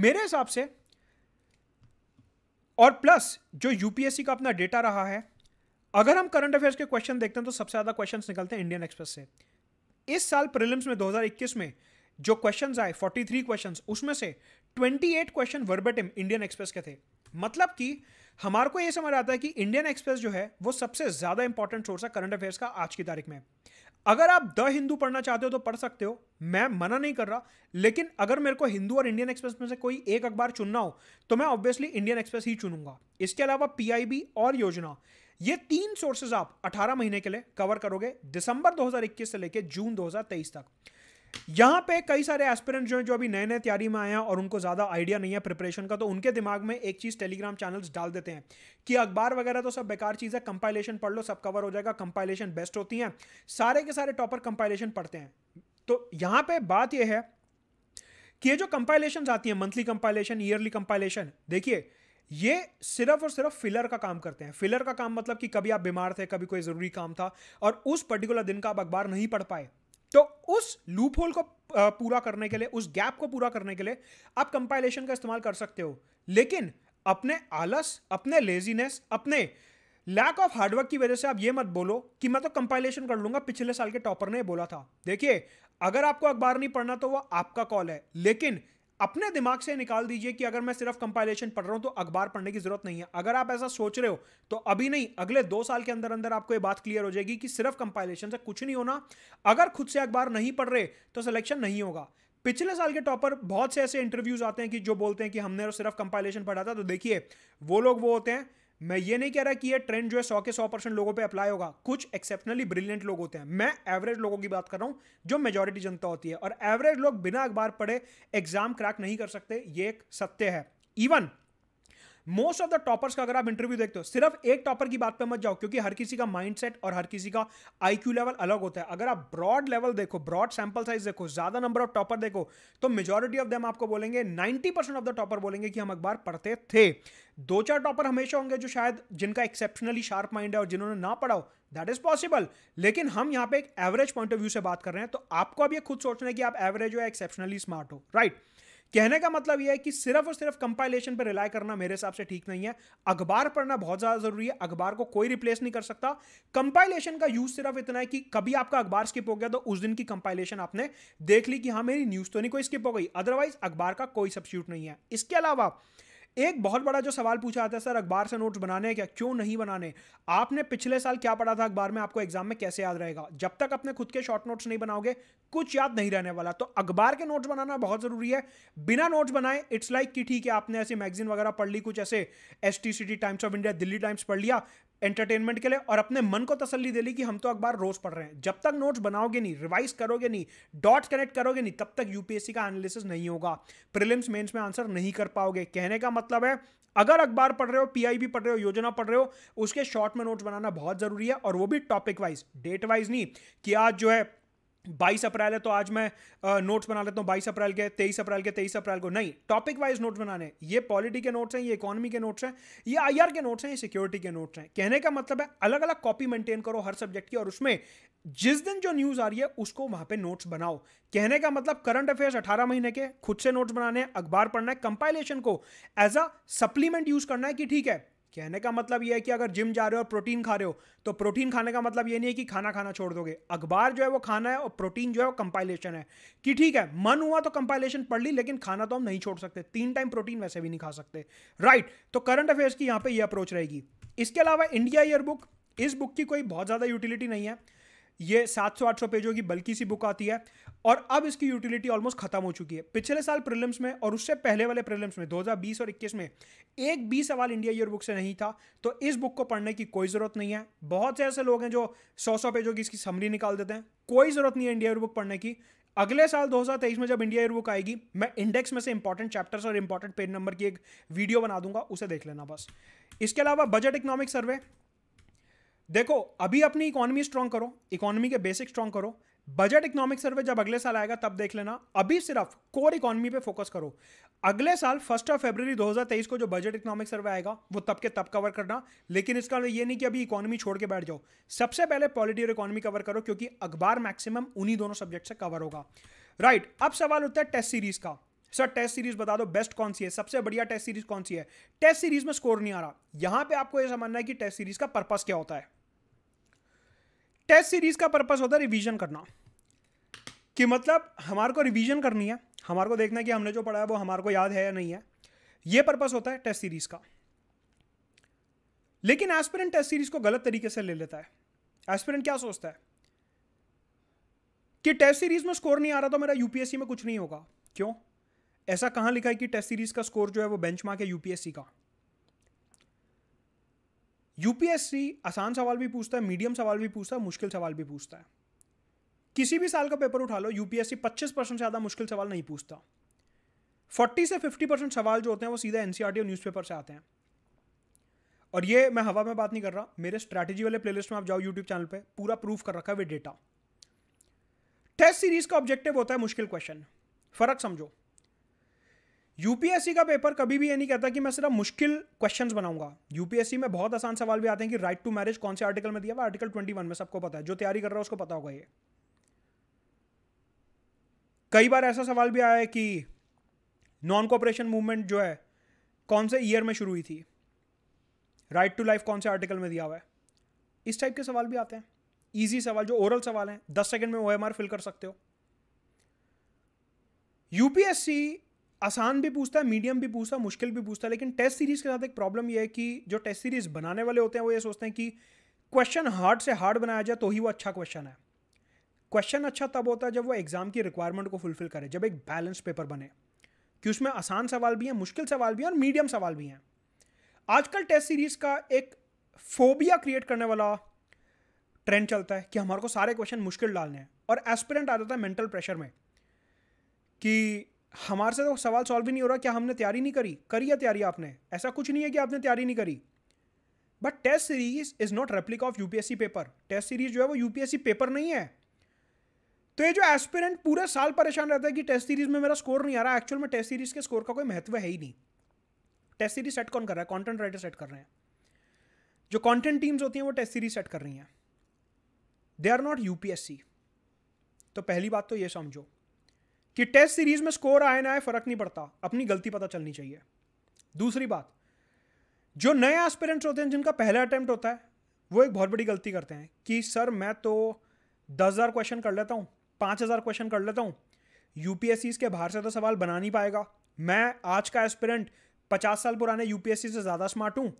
मेरे हिसाब से और प्लस जो यूपीएससी का अपना डेटा रहा है अगर हम करंट अफेयर्स के क्वेश्चन देखते हैं तो सबसे ज़्यादा क्वेश्चन निकलते हैं इंडियन एक्सप्रेस से इस साल प्रिलिम्स में 2021 में जो क्वेश्चंस आए 43 क्वेश्चंस उसमें से 28 क्वेश्चन वर्बेटिम इंडियन एक्सप्रेस के थे मतलब कि हमारे को यह समझ आता है कि इंडियन एक्सप्रेस जो है वो सबसे ज़्यादा इंपॉर्टेंट सोर्स है करंट अफेयर्स का आज की तारीख में अगर आप द हिंदू पढ़ना चाहते हो तो पढ़ सकते हो मैं मना नहीं कर रहा लेकिन अगर मेरे को हिंदू और इंडियन एक्सप्रेस में से कोई एक अखबार चुनना हो तो मैं ऑब्वियसली इंडियन एक्सप्रेस ही चुनूंगा इसके अलावा पीआईबी और योजना ये तीन सोर्सेज आप 18 महीने के लिए कवर करोगे दिसंबर 2021 से लेकर जून 2023 तक यहाँ पे कई सारे एस्पिरेंट जो हैं जो अभी नए नए तैयारी में आए हैं और उनको ज़्यादा आइडिया नहीं है प्रिपरेशन का तो उनके दिमाग में एक चीज़ टेलीग्राम चैनल्स डाल देते हैं कि अखबार वगैरह तो सब बेकार चीज़ है कंपाइलेशन पढ़ लो सब कवर हो जाएगा कंपाइलेशन बेस्ट होती हैं सारे के सारे टॉपर कंपाइलेशन पढ़ते हैं तो यहाँ पर बात यह है कि ये जो कंपाइलेशन आती हैं मंथली कंपाइलेशन ईयरली कंपाइलेशन देखिए ये सिर्फ और सिर्फ फिलर का काम करते हैं फिलर का काम मतलब कि कभी आप बीमार थे कभी कोई ज़रूरी काम था और उस पर्टिकुलर दिन का आप अखबार नहीं पढ़ पाए तो उस लूप होल को पूरा करने के लिए उस गैप को पूरा करने के लिए आप कंपाइलेशन का इस्तेमाल कर सकते हो लेकिन अपने आलस अपने लेजीनेस अपने लैक ऑफ हार्डवर्क की वजह से आप ये मत बोलो कि मैं तो कंपाइलेशन कर लूंगा पिछले साल के टॉपर ने बोला था देखिए अगर आपको अखबार नहीं पढ़ना तो वो आपका कॉल है लेकिन अपने दिमाग से निकाल दीजिए कि अगर मैं सिर्फ कंपाइलेशन पढ़ रहा हूं तो अखबार पढ़ने की जरूरत नहीं है अगर आप ऐसा सोच रहे हो तो अभी नहीं अगले दो साल के अंदर अंदर आपको ये बात क्लियर हो जाएगी कि सिर्फ कंपाइलेशन से कुछ नहीं होना अगर खुद से अखबार नहीं पढ़ रहे तो सिलेक्शन नहीं होगा पिछले साल के टॉपर बहुत से ऐसे इंटरव्यूज आते हैं कि जो बोलते हैं कि हमने सिर्फ कंपाइलेशन पढ़ा था तो देखिए वो लोग वो होते हैं मैं ये नहीं कह रहा कि ये ट्रेंड जो है सौ के सौ परसेंट लोगों पे अप्लाई होगा कुछ एक्सेप्शनली ब्रिलियंट लोग होते हैं मैं एवरेज लोगों की बात कर रहा हूं जो मेजोरिटी जनता होती है और एवरेज लोग बिना अखबार पढ़े एग्जाम क्रैक नहीं कर सकते ये एक सत्य है even most of the toppers का अगर आप इंटरव्यू देखते हो सिर्फ एक टॉपर की बात पर मत जाओ क्योंकि हर किसी का माइंडसेट और हर किसी का आईक्यू लेवल अलग होता है अगर आप ब्रॉड लेवल देखो ब्रॉड सैंपल साइज देखो ज्यादा नंबर ऑफ टॉपर देखो तो मेजोरिटी ऑफ देम आपको बोलेंगे ninety percent of the topper बोलेंगे कि हम अखबार पढ़ते थे दो चार टॉपर हमेशा होंगे जो शायद जिनका एक्सेप्शनली शार्प माइंड है और जिन्होंने ना पढ़ाओ दैट इज पॉसिबल लेकिन हम यहां पे एक एवरेज पॉइंट ऑफ व्यू से बात कर रहे हैं तो आपको अब ये खुद सोचना है कि आप एवरेज हो या एक्सेप्शनली स्मार्ट हो राइट right? कहने का मतलब यह है कि सिर्फ और सिर्फ कंपाइलेशन पर रिलाई करना मेरे हिसाब से ठीक नहीं है अखबार पढ़ना बहुत ज़्यादा ज़रूरी है अखबार को कोई रिप्लेस नहीं कर सकता कंपाइलेशन का यूज़ सिर्फ इतना है कि कभी आपका अखबार स्किप हो गया तो उस दिन की कंपाइलेशन आपने देख ली कि हाँ मेरी न्यूज़ तो नहीं कोई स्किप हो गई अदरवाइज अखबार का कोई सब्सिट्यूट नहीं है इसके अलावा एक बहुत बड़ा जो सवाल पूछा जाता है सर अखबार से नोट्स बनाने क्या क्यों नहीं बनाने आपने पिछले साल क्या पढ़ा था अखबार में आपको एग्जाम में कैसे याद रहेगा जब तक अपने खुद के शॉर्ट नोट्स नहीं बनाओगे कुछ याद नहीं रहने वाला तो अखबार के नोट्स बनाना बहुत ज़रूरी है बिना नोट्स बनाए इट्स लाइक कि ठीक है आपने ऐसे मैगजीन वगैरह पढ़ ली कुछ ऐसे S T Times of India Delhi Times पढ़ लिया एंटरटेनमेंट के लिए और अपने मन को तसल्ली दे ली कि हम तो अखबार रोज पढ़ रहे हैं जब तक नोट्स बनाओगे नहीं रिवाइज करोगे नहीं डॉट्स कनेक्ट करोगे नहीं तब तक यूपीएससी का एनालिसिस नहीं होगा प्रिलिम्स मेंस में आंसर नहीं कर पाओगे कहने का मतलब है अगर अखबार पढ़ रहे हो पीआईबी पढ़ रहे हो योजना पढ़ रहे हो उसके शॉर्ट में नोट्स बनाना बहुत जरूरी है और वो भी टॉपिक वाइज डेट वाइज नहीं कि आज जो है बाईस अप्रैल है तो आज मैं नोट्स बना लेता हूँ बाईस अप्रैल के तेईस अप्रैल के तेईस अप्रैल को नहीं टॉपिक वाइज नोट्स बनाने ये पॉलिटी के नोट्स हैं ये इकोनॉमी के नोट्स हैं ये आईआर के नोट्स हैं ये सिक्योरिटी के नोट्स हैं कहने का मतलब है अलग अलग कॉपी मेंटेन करो हर सब्जेक्ट की और उसमें जिस दिन जो न्यूज़ आ रही है उसको वहां पे नोट्स बनाओ कहने का मतलब करंट अफेयर्स अठारह महीने के खुद से नोट्स बनाने हैं अखबार पढ़ना है कंपाइलेशन को एज अ सप्लीमेंट यूज़ करना है कि ठीक है कहने का मतलब यह है कि अगर जिम जा रहे हो और प्रोटीन खा रहे हो तो प्रोटीन खाने का मतलब ये नहीं है कि खाना खाना छोड़ दोगे अखबार जो है वो खाना है और प्रोटीन जो है वो कंपाइलेशन है कि ठीक है मन हुआ तो कंपाइलेशन पढ़ ली लेकिन खाना तो हम नहीं छोड़ सकते तीन टाइम प्रोटीन वैसे भी नहीं खा सकते राइट तो करंट अफेयर्स की यहाँ पर यह अप्रोच रहेगी इसके अलावा इंडिया ईयर बुक इस बुक की कोई बहुत ज़्यादा यूटिलिटी नहीं है ये 700-800 पेजों की बल्कि सी बुक आती है और अब इसकी यूटिलिटी ऑलमोस्ट खत्म हो चुकी है पिछले साल प्रिलिम्स में और उससे पहले वाले प्रिलिम्स में 2020 और 21 में एक भी सवाल इंडिया ईयर बुक से नहीं था तो इस बुक को पढ़ने की कोई ज़रूरत नहीं है बहुत से ऐसे लोग हैं जो सौ सौ पेजों की इसकी समरी निकाल देते हैं कोई ज़रूरत नहीं है इंडिया ईयर बुक पढ़ने की अगले साल 2023 में जब इंडिया ईयर बुक आएगी मैं इंडेक्स में से इंपॉर्टेंट चैप्टर्स और इंपॉर्टेंट पेज नंबर की एक वीडियो बना दूंगा उसे देख लेना बस इसके अलावा बजट इकोनॉमिक सर्वे देखो अभी अपनी इकोनॉमी स्ट्रांग करो इकोनॉमी के बेसिक स्ट्रांग करो बजट इकोनॉमिक सर्वे जब अगले साल आएगा तब देख लेना अभी सिर्फ कोर इकोनॉमी पे फोकस करो अगले साल फर्स्ट ऑफ फेबररी 2023 को जो बजट इकोनॉमिक सर्वे आएगा वो तब के तब कवर करना लेकिन इसका मतलब ये नहीं कि अभी इकोनॉमी छोड़ के बैठ जाओ सबसे पहले पॉलिटी और इकोनॉमी कवर करो क्योंकि अखबार मैक्सिमम उन्हीं दोनों सब्जेक्ट से कवर होगा राइट right, अब सवाल उठता है टेस्ट सीरीज का सर टेस्ट सीरीज बता दो बेस्ट कौन सी है सबसे बढ़िया टेस्ट सीरीज कौन सी है टेस्ट सीरीज में स्कोर नहीं आ रहा यहां पे आपको यह समझना है कि टेस्ट सीरीज का पर्पस क्या होता है टेस्ट सीरीज का पर्पस होता है रिवीजन करना कि मतलब हमारे को रिवीजन करनी है हमारे को देखना है कि हमने जो पढ़ा है वो हमारे को याद है या नहीं है ये पर्पस होता है टेस्ट सीरीज का लेकिन एस्पिरेंट टेस्ट सीरीज को गलत तरीके से ले लेता है एस्पिरेंट क्या सोचता है कि टेस्ट सीरीज में स्कोर नहीं आ रहा तो मेरा यूपीएससी में कुछ नहीं होगा क्यों ऐसा कहां लिखा है कि टेस्ट सीरीज का स्कोर जो है वो बेंचमार्क है यूपीएससी का यूपीएससी आसान सवाल भी पूछता है मीडियम सवाल भी पूछता है मुश्किल सवाल भी पूछता है किसी भी साल का पेपर उठा लो यूपीएससी 25 परसेंट से ज़्यादा मुश्किल सवाल नहीं पूछता 40 से 50 परसेंट सवाल जो होते हैं वो सीधा एनसीआरटी और न्यूज़पेपर से आते हैं और ये मैं हवा में बात नहीं कर रहा मेरे स्ट्रैटेजी वाले प्लेलिस्ट में आप जाओ यूट्यूब चैनल पर पूरा प्रूफ कर रखा है वे डेटा टेस्ट सीरीज का ऑब्जेक्टिव होता है मुश्किल क्वेश्चन फ़र्क समझो यूपीएससी का पेपर कभी भी ये नहीं कहता कि मैं सिर्फ मुश्किल क्वेश्चन बनाऊंगा यूपीएससी में बहुत आसान सवाल भी आते हैं कि राइट टू मैरिज कौन से आर्टिकल में दिया हुआ आर्टिकल ट्वेंटी वन में सबको पता है जो तैयारी कर रहा है उसको पता होगा ये कई बार ऐसा सवाल भी आया है कि नॉन कॉपरेशन मूवमेंट जो है कौन से ईयर में शुरू हुई थी राइट टू लाइफ कौन से आर्टिकल में दिया हुआ है इस टाइप के सवाल भी आते हैं ईजी सवाल जो ओरल सवाल हैं दस सेकेंड में ओ फिल कर सकते हो यूपीएससी आसान भी पूछता है मीडियम भी पूछता है मुश्किल भी पूछता है लेकिन टेस्ट सीरीज़ के साथ एक प्रॉब्लम यह है कि जो टेस्ट सीरीज़ बनाने वाले होते हैं वो ये सोचते हैं कि क्वेश्चन हार्ड से हार्ड बनाया जाए तो ही वो अच्छा क्वेश्चन है क्वेश्चन अच्छा तब होता है जब वो एग्ज़ाम की रिक्वायरमेंट को फुलफिल करे जब एक बैलेंस पेपर बने कि उसमें आसान सवाल भी हैं मुश्किल सवाल भी हैं और मीडियम सवाल भी हैं आजकल टेस्ट सीरीज़ का एक फोबिया क्रिएट करने वाला ट्रेंड चलता है कि हमारे को सारे क्वेश्चन मुश्किल डालने हैं और एस्पिरेंट आ जाता है मेंटल प्रेशर में कि हमारे से तो सवाल सॉल्व ही नहीं हो रहा क्या हमने तैयारी नहीं करी करी है तैयारी आपने ऐसा कुछ नहीं है कि आपने तैयारी नहीं करी but test series is not replica of UPSC paper test series जो है वो यूपीएससी पेपर नहीं है तो ये जो एस्पिरेंट पूरे साल परेशान रहता है कि टेस्ट सीरीज में मेरा स्कोर नहीं आ रहा एक्चुअल में टेस्ट सीरीज के स्कोर का कोई महत्व है ही नहीं टेस्ट सीरीज सेट कौन कर रहा है कॉन्टेंट राइटर सेट कर रहे हैं जो कॉन्टेंट टीम्स होती हैं वो टेस्ट सीरीज सेट कर रही हैं दे आर नॉट यूपीएससी तो पहली बात तो ये समझो कि टेस्ट सीरीज में स्कोर आए ना आए फर्क नहीं पड़ता अपनी गलती पता चलनी चाहिए दूसरी बात जो नए एस्पिरेंट्स होते हैं जिनका पहला अटैम्प्ट होता है वो एक बहुत बड़ी गलती करते हैं कि सर मैं तो दस हज़ार क्वेश्चन कर लेता हूँ पाँच हज़ार क्वेश्चन कर लेता हूँ यू के बाहर से तो सवाल बना नहीं पाएगा मैं आज का एस्पिरेंट पचास साल पुराने यू से ज़्यादा स्मार्ट हूँ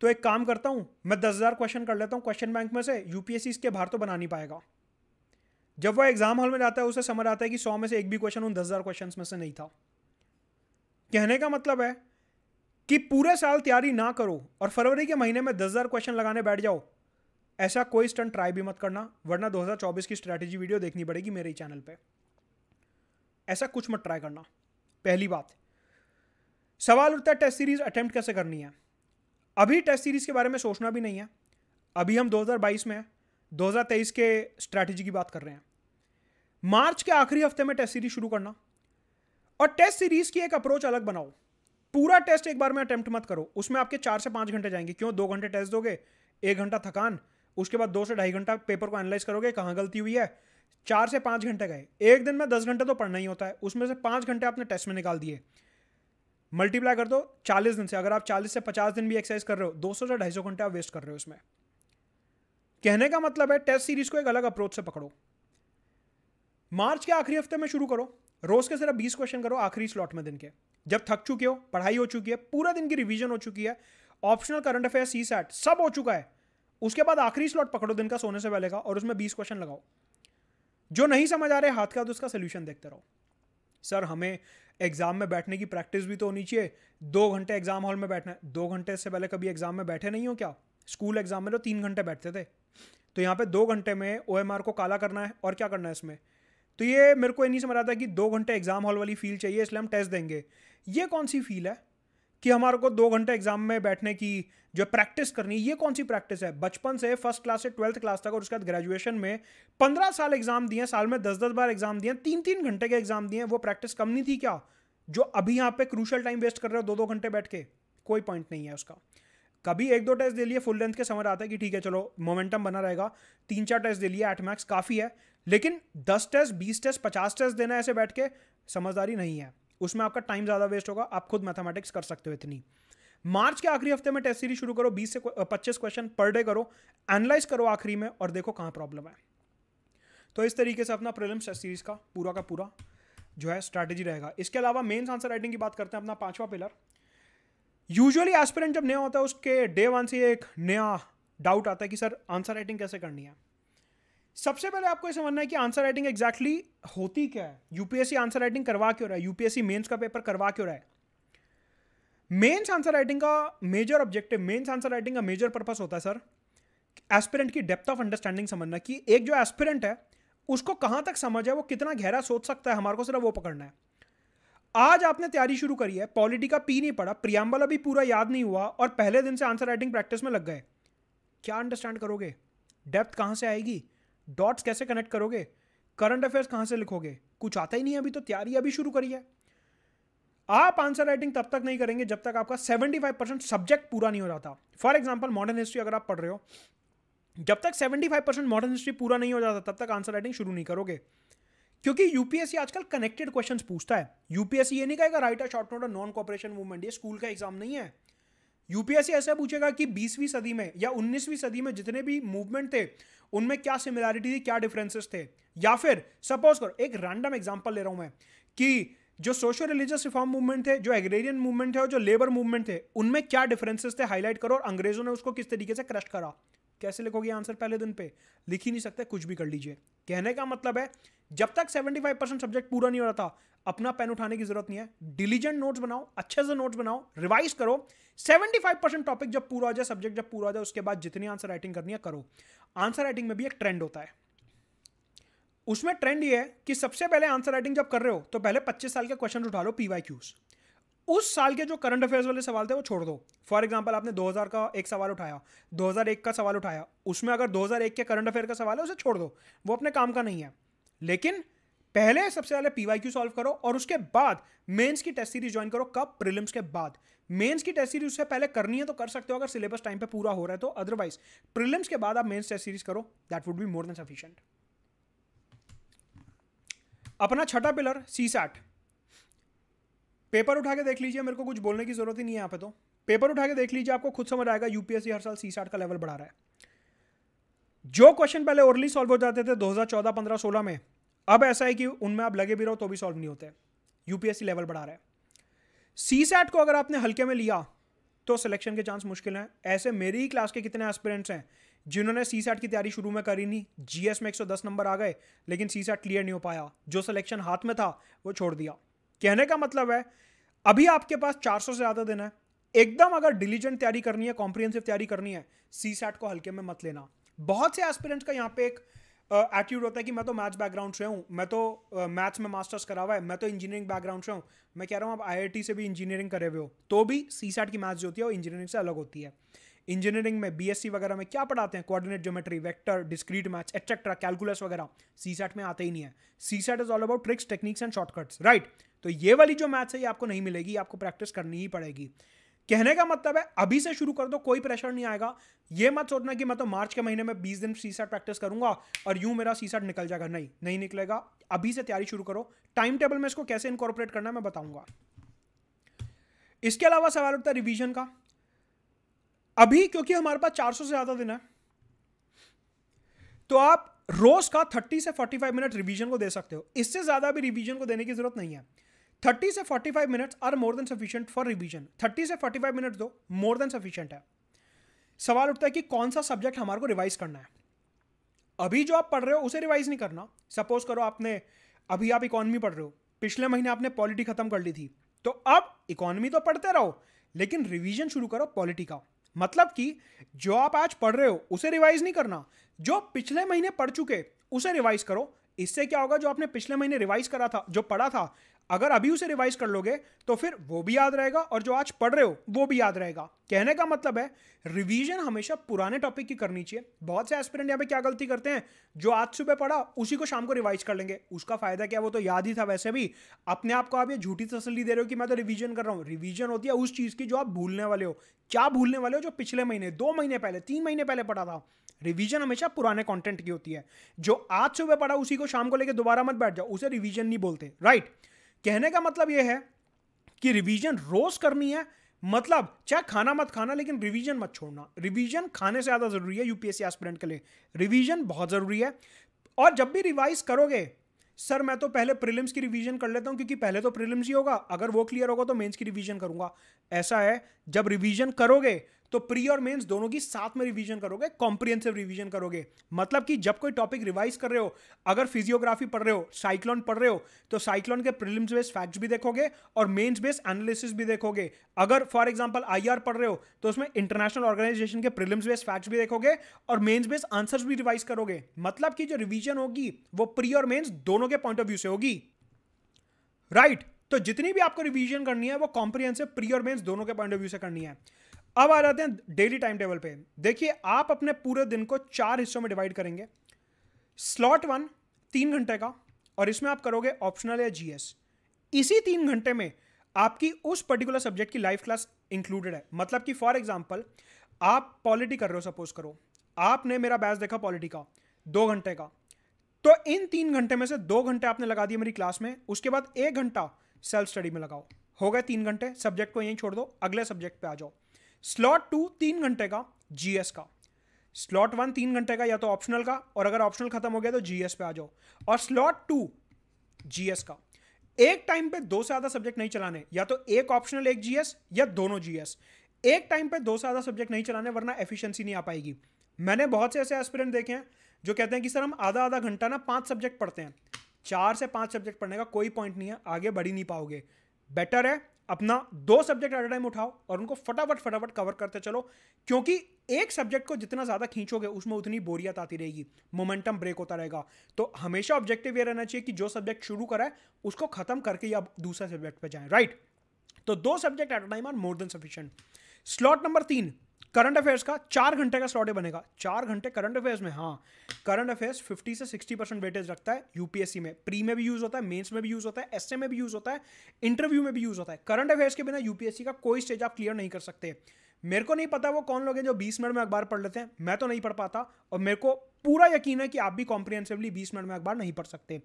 तो एक काम करता हूँ मैं दस हज़ार क्वेश्चन कर लेता हूँ क्वेश्चन बैंक में से यू के बाहर तो बना नहीं पाएगा जब वह एग्जाम हॉल में जाता है उसे समझ आता है कि सौ में से एक भी क्वेश्चन उन दस हज़ार क्वेश्चन में से नहीं था कहने का मतलब है कि पूरे साल तैयारी ना करो और फरवरी के महीने में दस हज़ार क्वेश्चन लगाने बैठ जाओ ऐसा कोई स्टंट ट्राई भी मत करना वरना 2024 की स्ट्रैटेजी वीडियो देखनी पड़ेगी मेरे चैनल पे ऐसा कुछ मत ट्राई करना पहली बात सवाल उठता है टेस्ट सीरीज अटेम्प्ट कैसे करनी है अभी टेस्ट सीरीज के बारे में सोचना भी नहीं है अभी हम 2022 में हैं 2023 के स्ट्रैटेजी की बात कर रहे हैं मार्च के आखिरी हफ्ते में टेस्ट सीरीज शुरू करना और टेस्ट सीरीज की एक अप्रोच अलग बनाओ पूरा टेस्ट एक बार में अटेम्प्ट मत करो उसमें आपके चार से पांच घंटे जाएंगे क्यों दो घंटे टेस्ट दोगे एक घंटा थकान उसके बाद दो से ढाई घंटा पेपर को एनालाइज करोगे कहाँ गलती हुई है चार से पांच घंटे गए एक दिन में दस घंटे तो पढ़ना ही होता है उसमें से पांच घंटे आपने टेस्ट में निकाल दिए मल्टीप्लाई कर दो चालीस दिन से अगर आप चालीस से पचास दिन भी एक्सरसाइज कर रहे हो दो सौ से ढाई सौ घंटे आप वेस्ट कर रहे हो उसमें कहने का मतलब है टेस्ट सीरीज को एक अलग अप्रोच से पकड़ो मार्च के आखिरी हफ्ते में शुरू करो रोज के सिर्फ बीस क्वेश्चन करो आखिरी स्लॉट में दिन के जब थक चुके हो पढ़ाई हो चुकी है पूरा दिन की रिविजन हो चुकी है optional current affair C SAT सब हो चुका है उसके बाद आखिरी स्लॉट पकड़ो दिन का सोने से पहले का और उसमें बीस क्वेश्चन लगाओ जो नहीं समझ आ रहे हाथ का तो उसका सोल्यूशन देखते रहो सर हमें एग्जाम में बैठने की प्रैक्टिस भी तो होनी चाहिए दो घंटे एग्जाम हॉल में बैठना है दो घंटे से पहले कभी एग्जाम में बैठे नहीं हो क्या स्कूल एग्जाम में तो तीन घंटे बैठते थे तो यहाँ पे दो घंटे में ओ को काला करना है और क्या करना है इसमें तो ये मेरे को नहीं समझ आता कि दो घंटे एग्ज़ाम हॉल वाली फ़ील चाहिए इसलिए हम टेस्ट देंगे ये कौन सी फील है कि हमारे को दो घंटे एग्जाम में बैठने की जो प्रैक्टिस करनी ये कौन सी प्रैक्टिस है बचपन से फर्स्ट क्लास से ट्वेल्थ क्लास तक और उसके बाद ग्रेजुएशन में पंद्रह साल एग्जाम दिए साल में दस दस बार एग्जाम दिए तीन तीन घंटे के एग्जाम दिए वो प्रैक्टिस कम नहीं थी क्या जो अभी यहाँ पे क्रूशल टाइम वेस्ट कर रहे हो दो दो घंटे बैठ के कोई पॉइंट नहीं है उसका कभी एक दो टेस्ट दे लिए फुल लेंथ के समझ आता है कि ठीक है चलो मोमेंटम बना रहेगा तीन चार टेस्ट दे लिए एट मैक्स काफ़ी है लेकिन दस टेस्ट बीस टेस्ट पचास टेस्ट देना ऐसे बैठ के समझदारी नहीं है उसमें आपका टाइम ज़्यादा वेस्ट होगा आप खुद मैथमेटिक्स कर सकते हो इतनी मार्च के आखिरी हफ्ते में टेस्ट सीरीज शुरू करो बीस से पच्चीस क्वेश्चन पर डे करो एनालाइज करो आखिरी में और देखो कहाँ प्रॉब्लम है तो इस तरीके से अपना प्रिलिम्स टेस्ट सीरीज का पूरा का पूरा जो है स्ट्रैटेजी रहेगा इसके अलावा मेन्स आंसर राइटिंग की बात करते हैं अपना पांचवा पिलर यूजुअली एस्पिरेंट जब नया होता है उसके डे वन से एक नया डाउट आता है कि सर आंसर राइटिंग कैसे करनी है सबसे पहले आपको यह समझना है कि आंसर राइटिंग एग्जैक्टली होती क्या है यूपीएससी आंसर राइटिंग करवा क्यों रहा है यूपीएससी मेन्स का पेपर करवा क्यों रहा है मेन्स आंसर राइटिंग का major objective mains answer writing का मेजर पर्पज होता है सर एस्पिरेंट की डेप्थ ऑफ अंडरस्टैंडिंग समझना कि एक जो एस्पिरेंट है उसको कहाँ तक समझ है वो कितना गहरा सोच सकता है हमारे को सिर्फ वो पकड़ना है आज आपने तैयारी शुरू करी है पॉलिटी का पी नहीं पड़ा प्रियाम्बल अभी पूरा याद नहीं हुआ और पहले दिन से आंसर राइटिंग प्रैक्टिस में लग गए क्या अंडरस्टैंड करोगे डेप्थ कहाँ से आएगी डॉट्स कैसे कनेक्ट करोगे करंट अफेयर्स कहाँ से लिखोगे कुछ आता ही नहीं है अभी तो तैयारी अभी शुरू करी है आप आंसर राइटिंग तब तक नहीं करेंगे जब तक आपका 75 परसेंट सब्जेक्ट पूरा नहीं हो जाता फॉर एग्जाम्पल मॉडर्न हिस्ट्री अगर आप पढ़ रहे हो जब तक 75 परसेंट मॉडर्न हिस्ट्री पूरा नहीं हो जाता तब तक आंसर राइटिंग शुरू नहीं करोगे क्योंकि यूपीएससी आजकल कनेक्टेड क्वेश्चंस पूछता है यूपीएससी ये नहीं कहेगा write a short note non cooperation movement ये स्कूल का एग्जाम नहीं है यूपीएससी ऐसा पूछेगा कि बीसवीं सदी में या उन्नीसवीं सदी में जितने भी मूवमेंट थे उनमें क्या सिमिलैरिटी थी क्या डिफरेंसेस थे या फिर सपोज करो एक रैंडम एग्जाम्पल ले रहा हूं मैं कि जो सोशो रिलीजियस रिफॉर्म मूवमेंट थे जो एग्रेरियन मूवमेंट है और जो लेबर मूवमेंट थे उनमें क्या डिफरेंसेस थे हाईलाइट करो और अंग्रेजों ने उसको किस तरीके से क्रश करा कैसे लिखोगे आंसर पहले दिन पे लिख ही नहीं सकते कुछ भी कर लीजिए कहने का मतलब है जब तक 75 परसेंट सब्जेक्ट पूरा नहीं हो रहा था अपना पेन उठाने की जरूरत नहीं है डिलीजेंट नोट्स बनाओ अच्छे से नोट्स बनाओ रिवाइज करो 75 परसेंट टॉपिक जब पूरा हो जाए सब्जेक्ट जब पूरा हो जाए उसके बाद जितनी आंसर राइटिंग करनी है करो आंसर राइटिंग में भी एक ट्रेंड होता है उसमें ट्रेंड ये है कि सबसे पहले आंसर राइटिंग जब कर रहे हो तो पहले 25 साल के क्वेश्चन उठा लो पीवाई क्यूज़ उस साल के जो करंट अफेयर्स वाले सवाल थे वो छोड़ दो फॉर एग्जाम्पल आपने 2000 का एक सवाल उठाया 2001 का सवाल उठाया उसमें अगर 2001 के करंट अफेयर का सवाल है उसे छोड़ दो वो अपने काम का नहीं है लेकिन पहले सबसे पहले पी क्यू सॉल्व करो और उसके बाद मेंस की टेस्ट सीरीज ज्वाइन करो कब प्रिलिम्स के बाद मेंस की टेस्ट सीरीज उससे पहले करनी है तो कर सकते हो अगर सिलेबस टाइम पे पूरा हो रहा है तो अदरवाइज प्रिलिम्स के बाद आप मेंस टेस्ट सीरीज करो that would be more than sufficient अपना छठा पिलर सी सैट पेपर उठा के देख लीजिए मेरे को कुछ बोलने की ज़रूरत ही नहीं है यहाँ पे तो पेपर उठा के देख लीजिए आपको खुद समझ आएगा यूपीएससी हर साल सी का लेवल बढ़ा रहा है जो क्वेश्चन पहले ओरली सॉल्व हो जाते थे 2014, 15, 16 में अब ऐसा है कि उनमें आप लगे भी रहो तो भी सॉल्व नहीं होते यूपीएससी लेवल बढ़ा रहा है सी को अगर आपने हल्के में लिया तो सिलेक्शन के चांस मुश्किल हैं ऐसे मेरी ही क्लास के कितने एस्पिरेंट्स हैं जिन्होंने सी सैट की तैयारी शुरू में करी नहीं जीएस में 110 नंबर आ गए लेकिन सी सैट क्लियर नहीं हो पाया जो सिलेक्शन हाथ में था वो छोड़ दिया कहने का मतलब है अभी आपके पास 400 से ज़्यादा दिन है एकदम अगर डिलीजेंट तैयारी करनी है कॉम्प्रिहेंसिव तैयारी करनी है सी सैट को हल्के में मत लेना बहुत से एस्पिरेंट्स का यहाँ पे एक एटीट्यूड होता है कि मैं तो मैथ्स बैकग्राउंड से हूँ मैं तो मैथ्स में मास्टर्स करा हुआ है मैं तो इंजीनियरिंग बैकग्राउंड से हूँ मैं कह रहा हूँ आप आई से भी इंजीनियरिंग करे हुए हो तो भी सी सैट की मैथ्स जो होती है वो इंजीनियरिंग से अलग होती है इंजीनियरिंग में बी वगैरह में क्या पढ़ाते हैं coordinate geometry vector discrete maths etcetera calculus वगैरह सी सैट में आते ही नहीं है C SAT is all about tricks techniques and shortcuts right तो ये वाली जो मैथ्स है ये आपको नहीं मिलेगी आपको प्रैक्टिस करनी ही पड़ेगी कहने का मतलब है अभी से शुरू कर दो कोई प्रेशर नहीं आएगा ये मत सोचना कि मैं तो मार्च के महीने में बीस दिन सी सेट प्रैक्टिस करूंगा और यूं मेरा सी सेट निकल जाएगा नहीं नहीं निकलेगा अभी से तैयारी शुरू करो टाइम टेबल में इसको कैसे इनकॉर्पोरेट करना है मैं बताऊंगा इसके अलावा सवाल उठता है रिविजन का अभी क्योंकि हमारे पास चार से ज़्यादा दिन है तो आप रोज का थर्टी से फोर्टी मिनट रिविजन को दे सकते हो इससे ज़्यादा भी रिविजन को देने की ज़रूरत नहीं है थर्टी से forty five minutes are more than sufficient for revision thirty से फोर्टी फाइव मिनट्स दो मोर देन सफिशियंट है सवाल उठता है कि कौन सा सब्जेक्ट हमारे को रिवाइज करना है अभी जो आप पढ़ रहे हो उसे रिवाइज नहीं करना सपोज करो आपने अभी आप इकोनॉमी पढ़ रहे हो पिछले महीने आपने पॉलिटी खत्म कर ली थी तो अब इकोनॉमी तो पढ़ते रहो लेकिन रिवीजन शुरू करो पॉलिटी का मतलब कि जो आप आज पढ़ रहे हो उसे रिवाइज नहीं करना जो पिछले महीने पढ़ चुके उसे रिवाइज करो इससे क्या होगा जो आपने पिछले महीने रिवाइज करा था जो पढ़ा था अगर अभी उसे रिवाइज कर लोगे तो फिर वो भी याद रहेगा और जो आज पढ़ रहे हो वो भी याद रहेगा कहने का मतलब है रिवीजन हमेशा पुराने टॉपिक की करनी चाहिए बहुत से एस्पिरेंट यहाँ पे क्या गलती करते हैं जो आज सुबह पढ़ा उसी को शाम को रिवाइज कर लेंगे उसका फायदा क्या वो तो याद ही था वैसे भी अपने आप को आप ये झूठी तसली दे रहे हो कि मैं तो रिविजन कर रहा हूँ रिविजन होती है उस चीज़ की जो आप भूलने वाले हो क्या भूलने वाले हो जो पिछले महीने दो महीने पहले तीन महीने पहले पढ़ा था रिवीजन हमेशा पुराने कंटेंट की होती है जो आज सुबह पढ़ा उसी को शाम को लेकर दोबारा मत बैठ जाओ उसे रिवीजन नहीं बोलते राइट right? कहने का मतलब यह है कि रिवीजन रोज करनी है मतलब चाहे खाना मत खाना लेकिन रिवीजन मत छोड़ना रिवीजन खाने से ज़्यादा ज़रूरी है यूपीएससी एस्पिरेंट के लिए रिवीजन बहुत ज़रूरी है और जब भी रिवाइज करोगे सर मैं तो पहले प्रीलिम्स की रिवीजन कर लेता हूँ क्योंकि पहले तो प्रीलिम्स ही होगा अगर वो क्लियर होगा तो मेंस की रिवीजन करूंगा ऐसा है जब रिवीजन करोगे तो प्री और मेंस दोनों की साथ में रिवीजन करोगे कॉम्प्रिहेंसिव रिवीजन करोगे मतलब कि जब कोई टॉपिक रिवाइज कर रहे हो अगर फिजियोग्राफी पढ़ रहे हो साइक्लोन पढ़ रहे हो तो साइक्लोन के प्रिलिम्स बेस्ड फैक्ट्स भी देखोगे और मेंस बेस्ड एनालिसिस भी देखोगे अगर फॉर एग्जाम्पल आई पढ़ रहे हो तो उसमें इंटरनेशनल ऑर्गेनाइजेशन के प्रिलिम्स बेस्ड फैक्ट्स भी देखोगे और मेन्स बेस्ड आंसर भी रिवाइज करोगे मतलब की जो रिविजन होगी वो प्री और मेन्स दोनों के पॉइंट ऑफ व्यू से होगी राइट right. तो जितनी भी आपको रिवीजन करनी है वो कॉम्प्रिहेंसिव प्री और मेन्स दोनों के पॉइंट ऑफ व्यू से करनी है अब आ जाते हैं डेली टाइम टेबल पे देखिए आप अपने पूरे दिन को चार हिस्सों में डिवाइड करेंगे स्लॉट वन तीन घंटे का और इसमें आप करोगे ऑप्शनल या जीएस इसी तीन घंटे में आपकी उस पर्टिकुलर सब्जेक्ट की लाइव क्लास इंक्लूडेड है मतलब कि फॉर एग्जाम्पल आप पॉलिटी कर रहे हो सपोज करो आपने मेरा बैच देखा पॉलिटी का दो घंटे का तो इन तीन घंटे में से दो घंटे आपने लगा दिए मेरी क्लास में उसके बाद एक घंटा सेल्फ स्टडी में लगाओ हो गए तीन घंटे सब्जेक्ट को यहीं छोड़ दो अगले सब्जेक्ट पे आ जाओ स्लॉट टू तीन घंटे का जीएस का स्लॉट वन तीन घंटे का या तो ऑप्शनल का और अगर ऑप्शनल खत्म हो गया तो जीएस पे आ जाओ और स्लॉट टू जीएस का एक टाइम पे दो से ज्यादा सब्जेक्ट नहीं चलाने या तो एक ऑप्शनल एक जीएस या दोनों जीएस एक टाइम पे दो से ज्यादा सब्जेक्ट नहीं चलाने वरना एफिशिएंसी नहीं आ पाएगी मैंने बहुत से ऐसे एस्पिरेंट देखे हैं जो कहते हैं कि सर हम आधा आधा घंटा ना पांच सब्जेक्ट पढ़ते हैं चार से पांच सब्जेक्ट पढ़ने का कोई पॉइंट नहीं है आगे बढ़ ही नहीं पाओगे बेटर है अपना दो सब्जेक्ट एट अ टाइम उठाओ और उनको फटाफट फटाफट कवर करते चलो क्योंकि एक सब्जेक्ट को जितना ज़्यादा खींचोगे उसमें उतनी बोरियत आती रहेगी मोमेंटम ब्रेक होता रहेगा तो हमेशा ऑब्जेक्टिव ये रहना चाहिए कि जो सब्जेक्ट शुरू करा है उसको ख़त्म करके या दूसरा सब्जेक्ट पर जाए राइट तो दो subject at a time or more than sufficient slot number तीन करंट अफेयर्स का चार घंटे का स्लॉट बनेगा चार घंटे करंट अफेयर्स में हाँ करंट अफेयर्स 50 से 60 परसेंट वेटेज रखता है यूपीएससी में प्री में भी यूज होता है मेंस में भी यूज होता है एसए में भी यूज होता है इंटरव्यू में भी यूज होता है करंट अफेयर्स के बिना यूपीएससी का कोई स्टेज आप क्लियर नहीं कर सकते मेरे को नहीं पता वो कौन लोग हैं जो बीस मिनट में अखबार पढ़ लेते हैं मैं तो नहीं पढ़ पाता और मेरे को पूरा यकीन है कि आप भी कॉम्प्रिहेंसिवली बीस मिनट में अखबार नहीं पढ़ सकते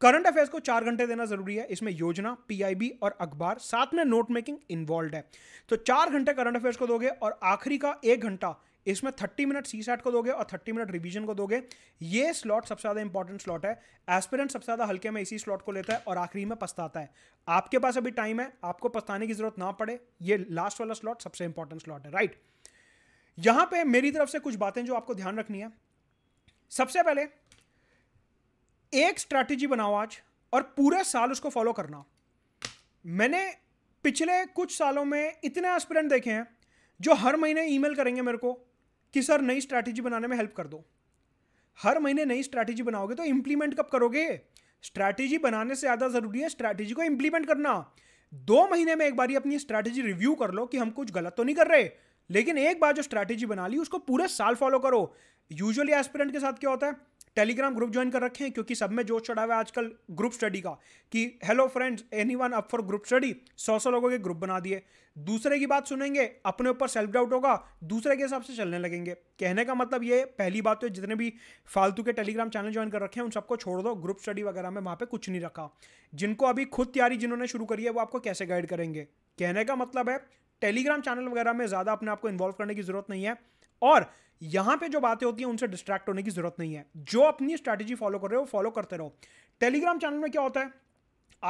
करंट अफेयर्स को चार घंटे देना जरूरी है इसमें योजना पीआईबी और अखबार साथ में नोट मेकिंग इन्वॉल्व है तो चार घंटे करंट अफेयर्स को दोगे और आखिरी का एक घंटा इसमें थर्टी मिनट सी को दोगे और थर्टी मिनट रिविजन को दोगे ये स्लॉट सबसे ज़्यादा इंपॉर्टेंट स्लॉट है एस्पिरेंट सबसे ज़्यादा हल्के में इसी स्लॉट को लेता है और आखिरी में पछताता है आपके पास अभी टाइम है आपको पछताने की ज़रूरत ना पड़े ये लास्ट वाला स्लॉट सबसे इंपॉर्टेंट स्लॉट है राइट यहां पर मेरी तरफ से कुछ बातें जो आपको ध्यान रखनी है सबसे पहले एक स्ट्रैटेजी बनाओ आज और पूरे साल उसको फॉलो करना मैंने पिछले कुछ सालों में इतने एस्पिरेंट देखे हैं जो हर महीने ईमेल करेंगे मेरे को कि सर नई स्ट्रैटेजी बनाने में हेल्प कर दो हर महीने नई स्ट्रैटेजी बनाओगे तो इंप्लीमेंट कब करोगे स्ट्रैटेजी बनाने से ज़्यादा ज़रूरी है स्ट्रैटेजी को इंप्लीमेंट करना दो महीने में एक बार अपनी स्ट्रैटेजी रिव्यू कर लो कि हम कुछ गलत तो नहीं कर रहे लेकिन एक बार जो स्ट्रैटेजी बना ली उसको पूरे साल फॉलो करो यूजुअली एस्पिरेंट के साथ क्या होता है टेलीग्राम ग्रुप ज्वाइन कर रखे हैं क्योंकि सब में जोश चढ़ा हुआ है आजकल ग्रुप स्टडी का कि hello friends any one up for group study सौ सौ लोगों के ग्रुप बना दिए दूसरे की बात सुनेंगे अपने ऊपर सेल्फ डाउट होगा दूसरे के हिसाब से चलने लगेंगे कहने का मतलब ये पहली बात तो जितने भी फालतू के टेलीग्राम चैनल ज्वाइन कर रखे हैं उन सबको छोड़ दो ग्रुप स्टडी वगैरह में वहाँ पर कुछ नहीं रखा जिनको अभी खुद तैयारी जिन्होंने शुरू करी है वो आपको कैसे गाइड करेंगे कहने का मतलब है टेलीग्राम चैनल वगैरह में ज़्यादा अपने आपको इन्वॉल्व करने की ज़रूरत नहीं है और यहां पे जो बातें होती हैं उनसे डिस्ट्रैक्ट होने की ज़रूरत नहीं है जो अपनी स्ट्रैटेजी फॉलो कर रहे हो फॉलो करते रहो टेलीग्राम चैनल में क्या होता है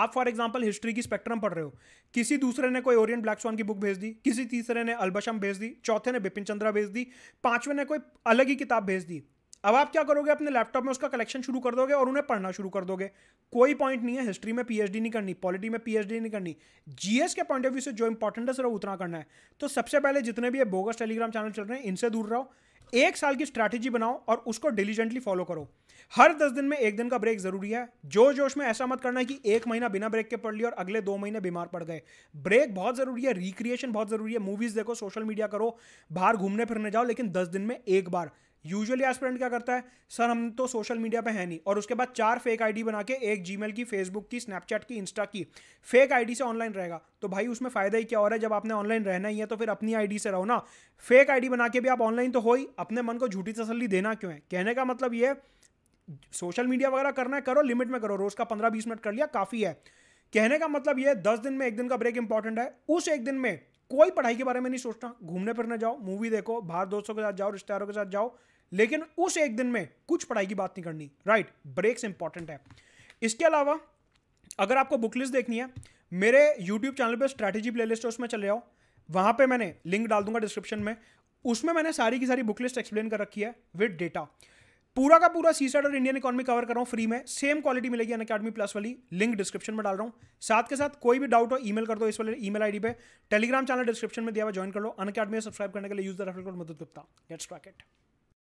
आप फॉर एग्जाम्पल हिस्ट्री की स्पेक्ट्रम पढ़ रहे हो किसी दूसरे ने कोई ओरियन ब्लैक स्वान की बुक भेज दी किसी तीसरे ने अलबशम भेज दी चौथे ने बिपिन चंद्रा भेज दी पांचवें ने कोई अलग ही किताब भेज दी अब आप क्या करोगे अपने लैपटॉप में उसका कलेक्शन शुरू कर दोगे और उन्हें पढ़ना शुरू कर दोगे कोई पॉइंट नहीं है हिस्ट्री में पीएचडी नहीं करनी पॉलिटी में पीएचडी नहीं करनी जीएस के पॉइंट ऑफ व्यू से जो इंपॉर्टेंट है सिर्फ उतना करना है तो सबसे पहले जितने भी ये बोगस टेलीग्राम चैनल चल रहे हैं इनसे दूर रहो एक साल की स्ट्रैटेजी बनाओ और उसको डिलीजेंटली फॉलो करो हर दस दिन में एक दिन का ब्रेक जरूरी है जो जोश में ऐसा मत करना है कि एक महीना बिना ब्रेक के पढ़ लिया और अगले दो महीने बीमार पड़ गए ब्रेक बहुत जरूरी है रिक्रिएशन बहुत जरूरी है मूवीज देखो सोशल मीडिया करो बाहर घूमने फिरने जाओ लेकिन दस दिन में एक बार यूजुअली एस्पिरेंट क्या करता है सर हम तो सोशल मीडिया पे हैं नहीं और उसके बाद चार फेक आईडी बना के एक जीमेल की फेसबुक की स्नैपचैट की इंस्टा की फेक आईडी से ऑनलाइन रहेगा तो भाई उसमें फ़ायदा ही क्या हो रहा है जब आपने ऑनलाइन रहना ही है तो फिर अपनी आईडी से रहो ना फेक आईडी बना के भी आप ऑनलाइन तो हो ही अपने मन को झूठी तसली देना क्यों है कहने का मतलब ये सोशल मीडिया वगैरह करना है करो लिमिट में करो रोज़ का पंद्रह बीस मिनट कर लिया काफ़ी है कहने का मतलब ये दस दिन में एक दिन का ब्रेक इंपॉर्टेंट है उस एक दिन में कोई पढ़ाई के बारे में नहीं सोचना घूमने फिरने जाओ मूवी देखो बाहर दोस्तों के साथ जाओ रिश्तेदारों के साथ जाओ लेकिन उस एक दिन में कुछ पढ़ाई की बात नहीं करनी राइट ब्रेक्स इंपॉर्टेंट है इसके अलावा अगर आपको बुक लिस्ट देखनी है मेरे यूट्यूब चैनल पर स्ट्रैटेजी प्ले है उसमें चले जाओ वहां पर मैंने लिंक डाल दूंगा डिस्क्रिप्शन में उसमें मैंने सारी की सारी बुक लिस्ट एक्सप्लेन कर रखी है विद डेटा पूरा का पूरा सी और इंडियन इकोनॉमी कवर कर रहा हूँ फ्री में सेम क्वालिटी मिलेगी अन अकेडमी प्लस वाली लिंक डिस्क्रिप्शन में डाल रहा हूँ साथ के साथ कोई भी डाउट हो ईमेल कर दो इस वाले ईमेल आईडी पे टेलीग्राम चैनल डिस्क्रिप्शन में दिया हुआ ज्वाइन कर लो अन अकेडमी सब्सक्राइब करने के लिए यूज द रेफर कोड मदद गुप्ता लेट्स ट्रैकेट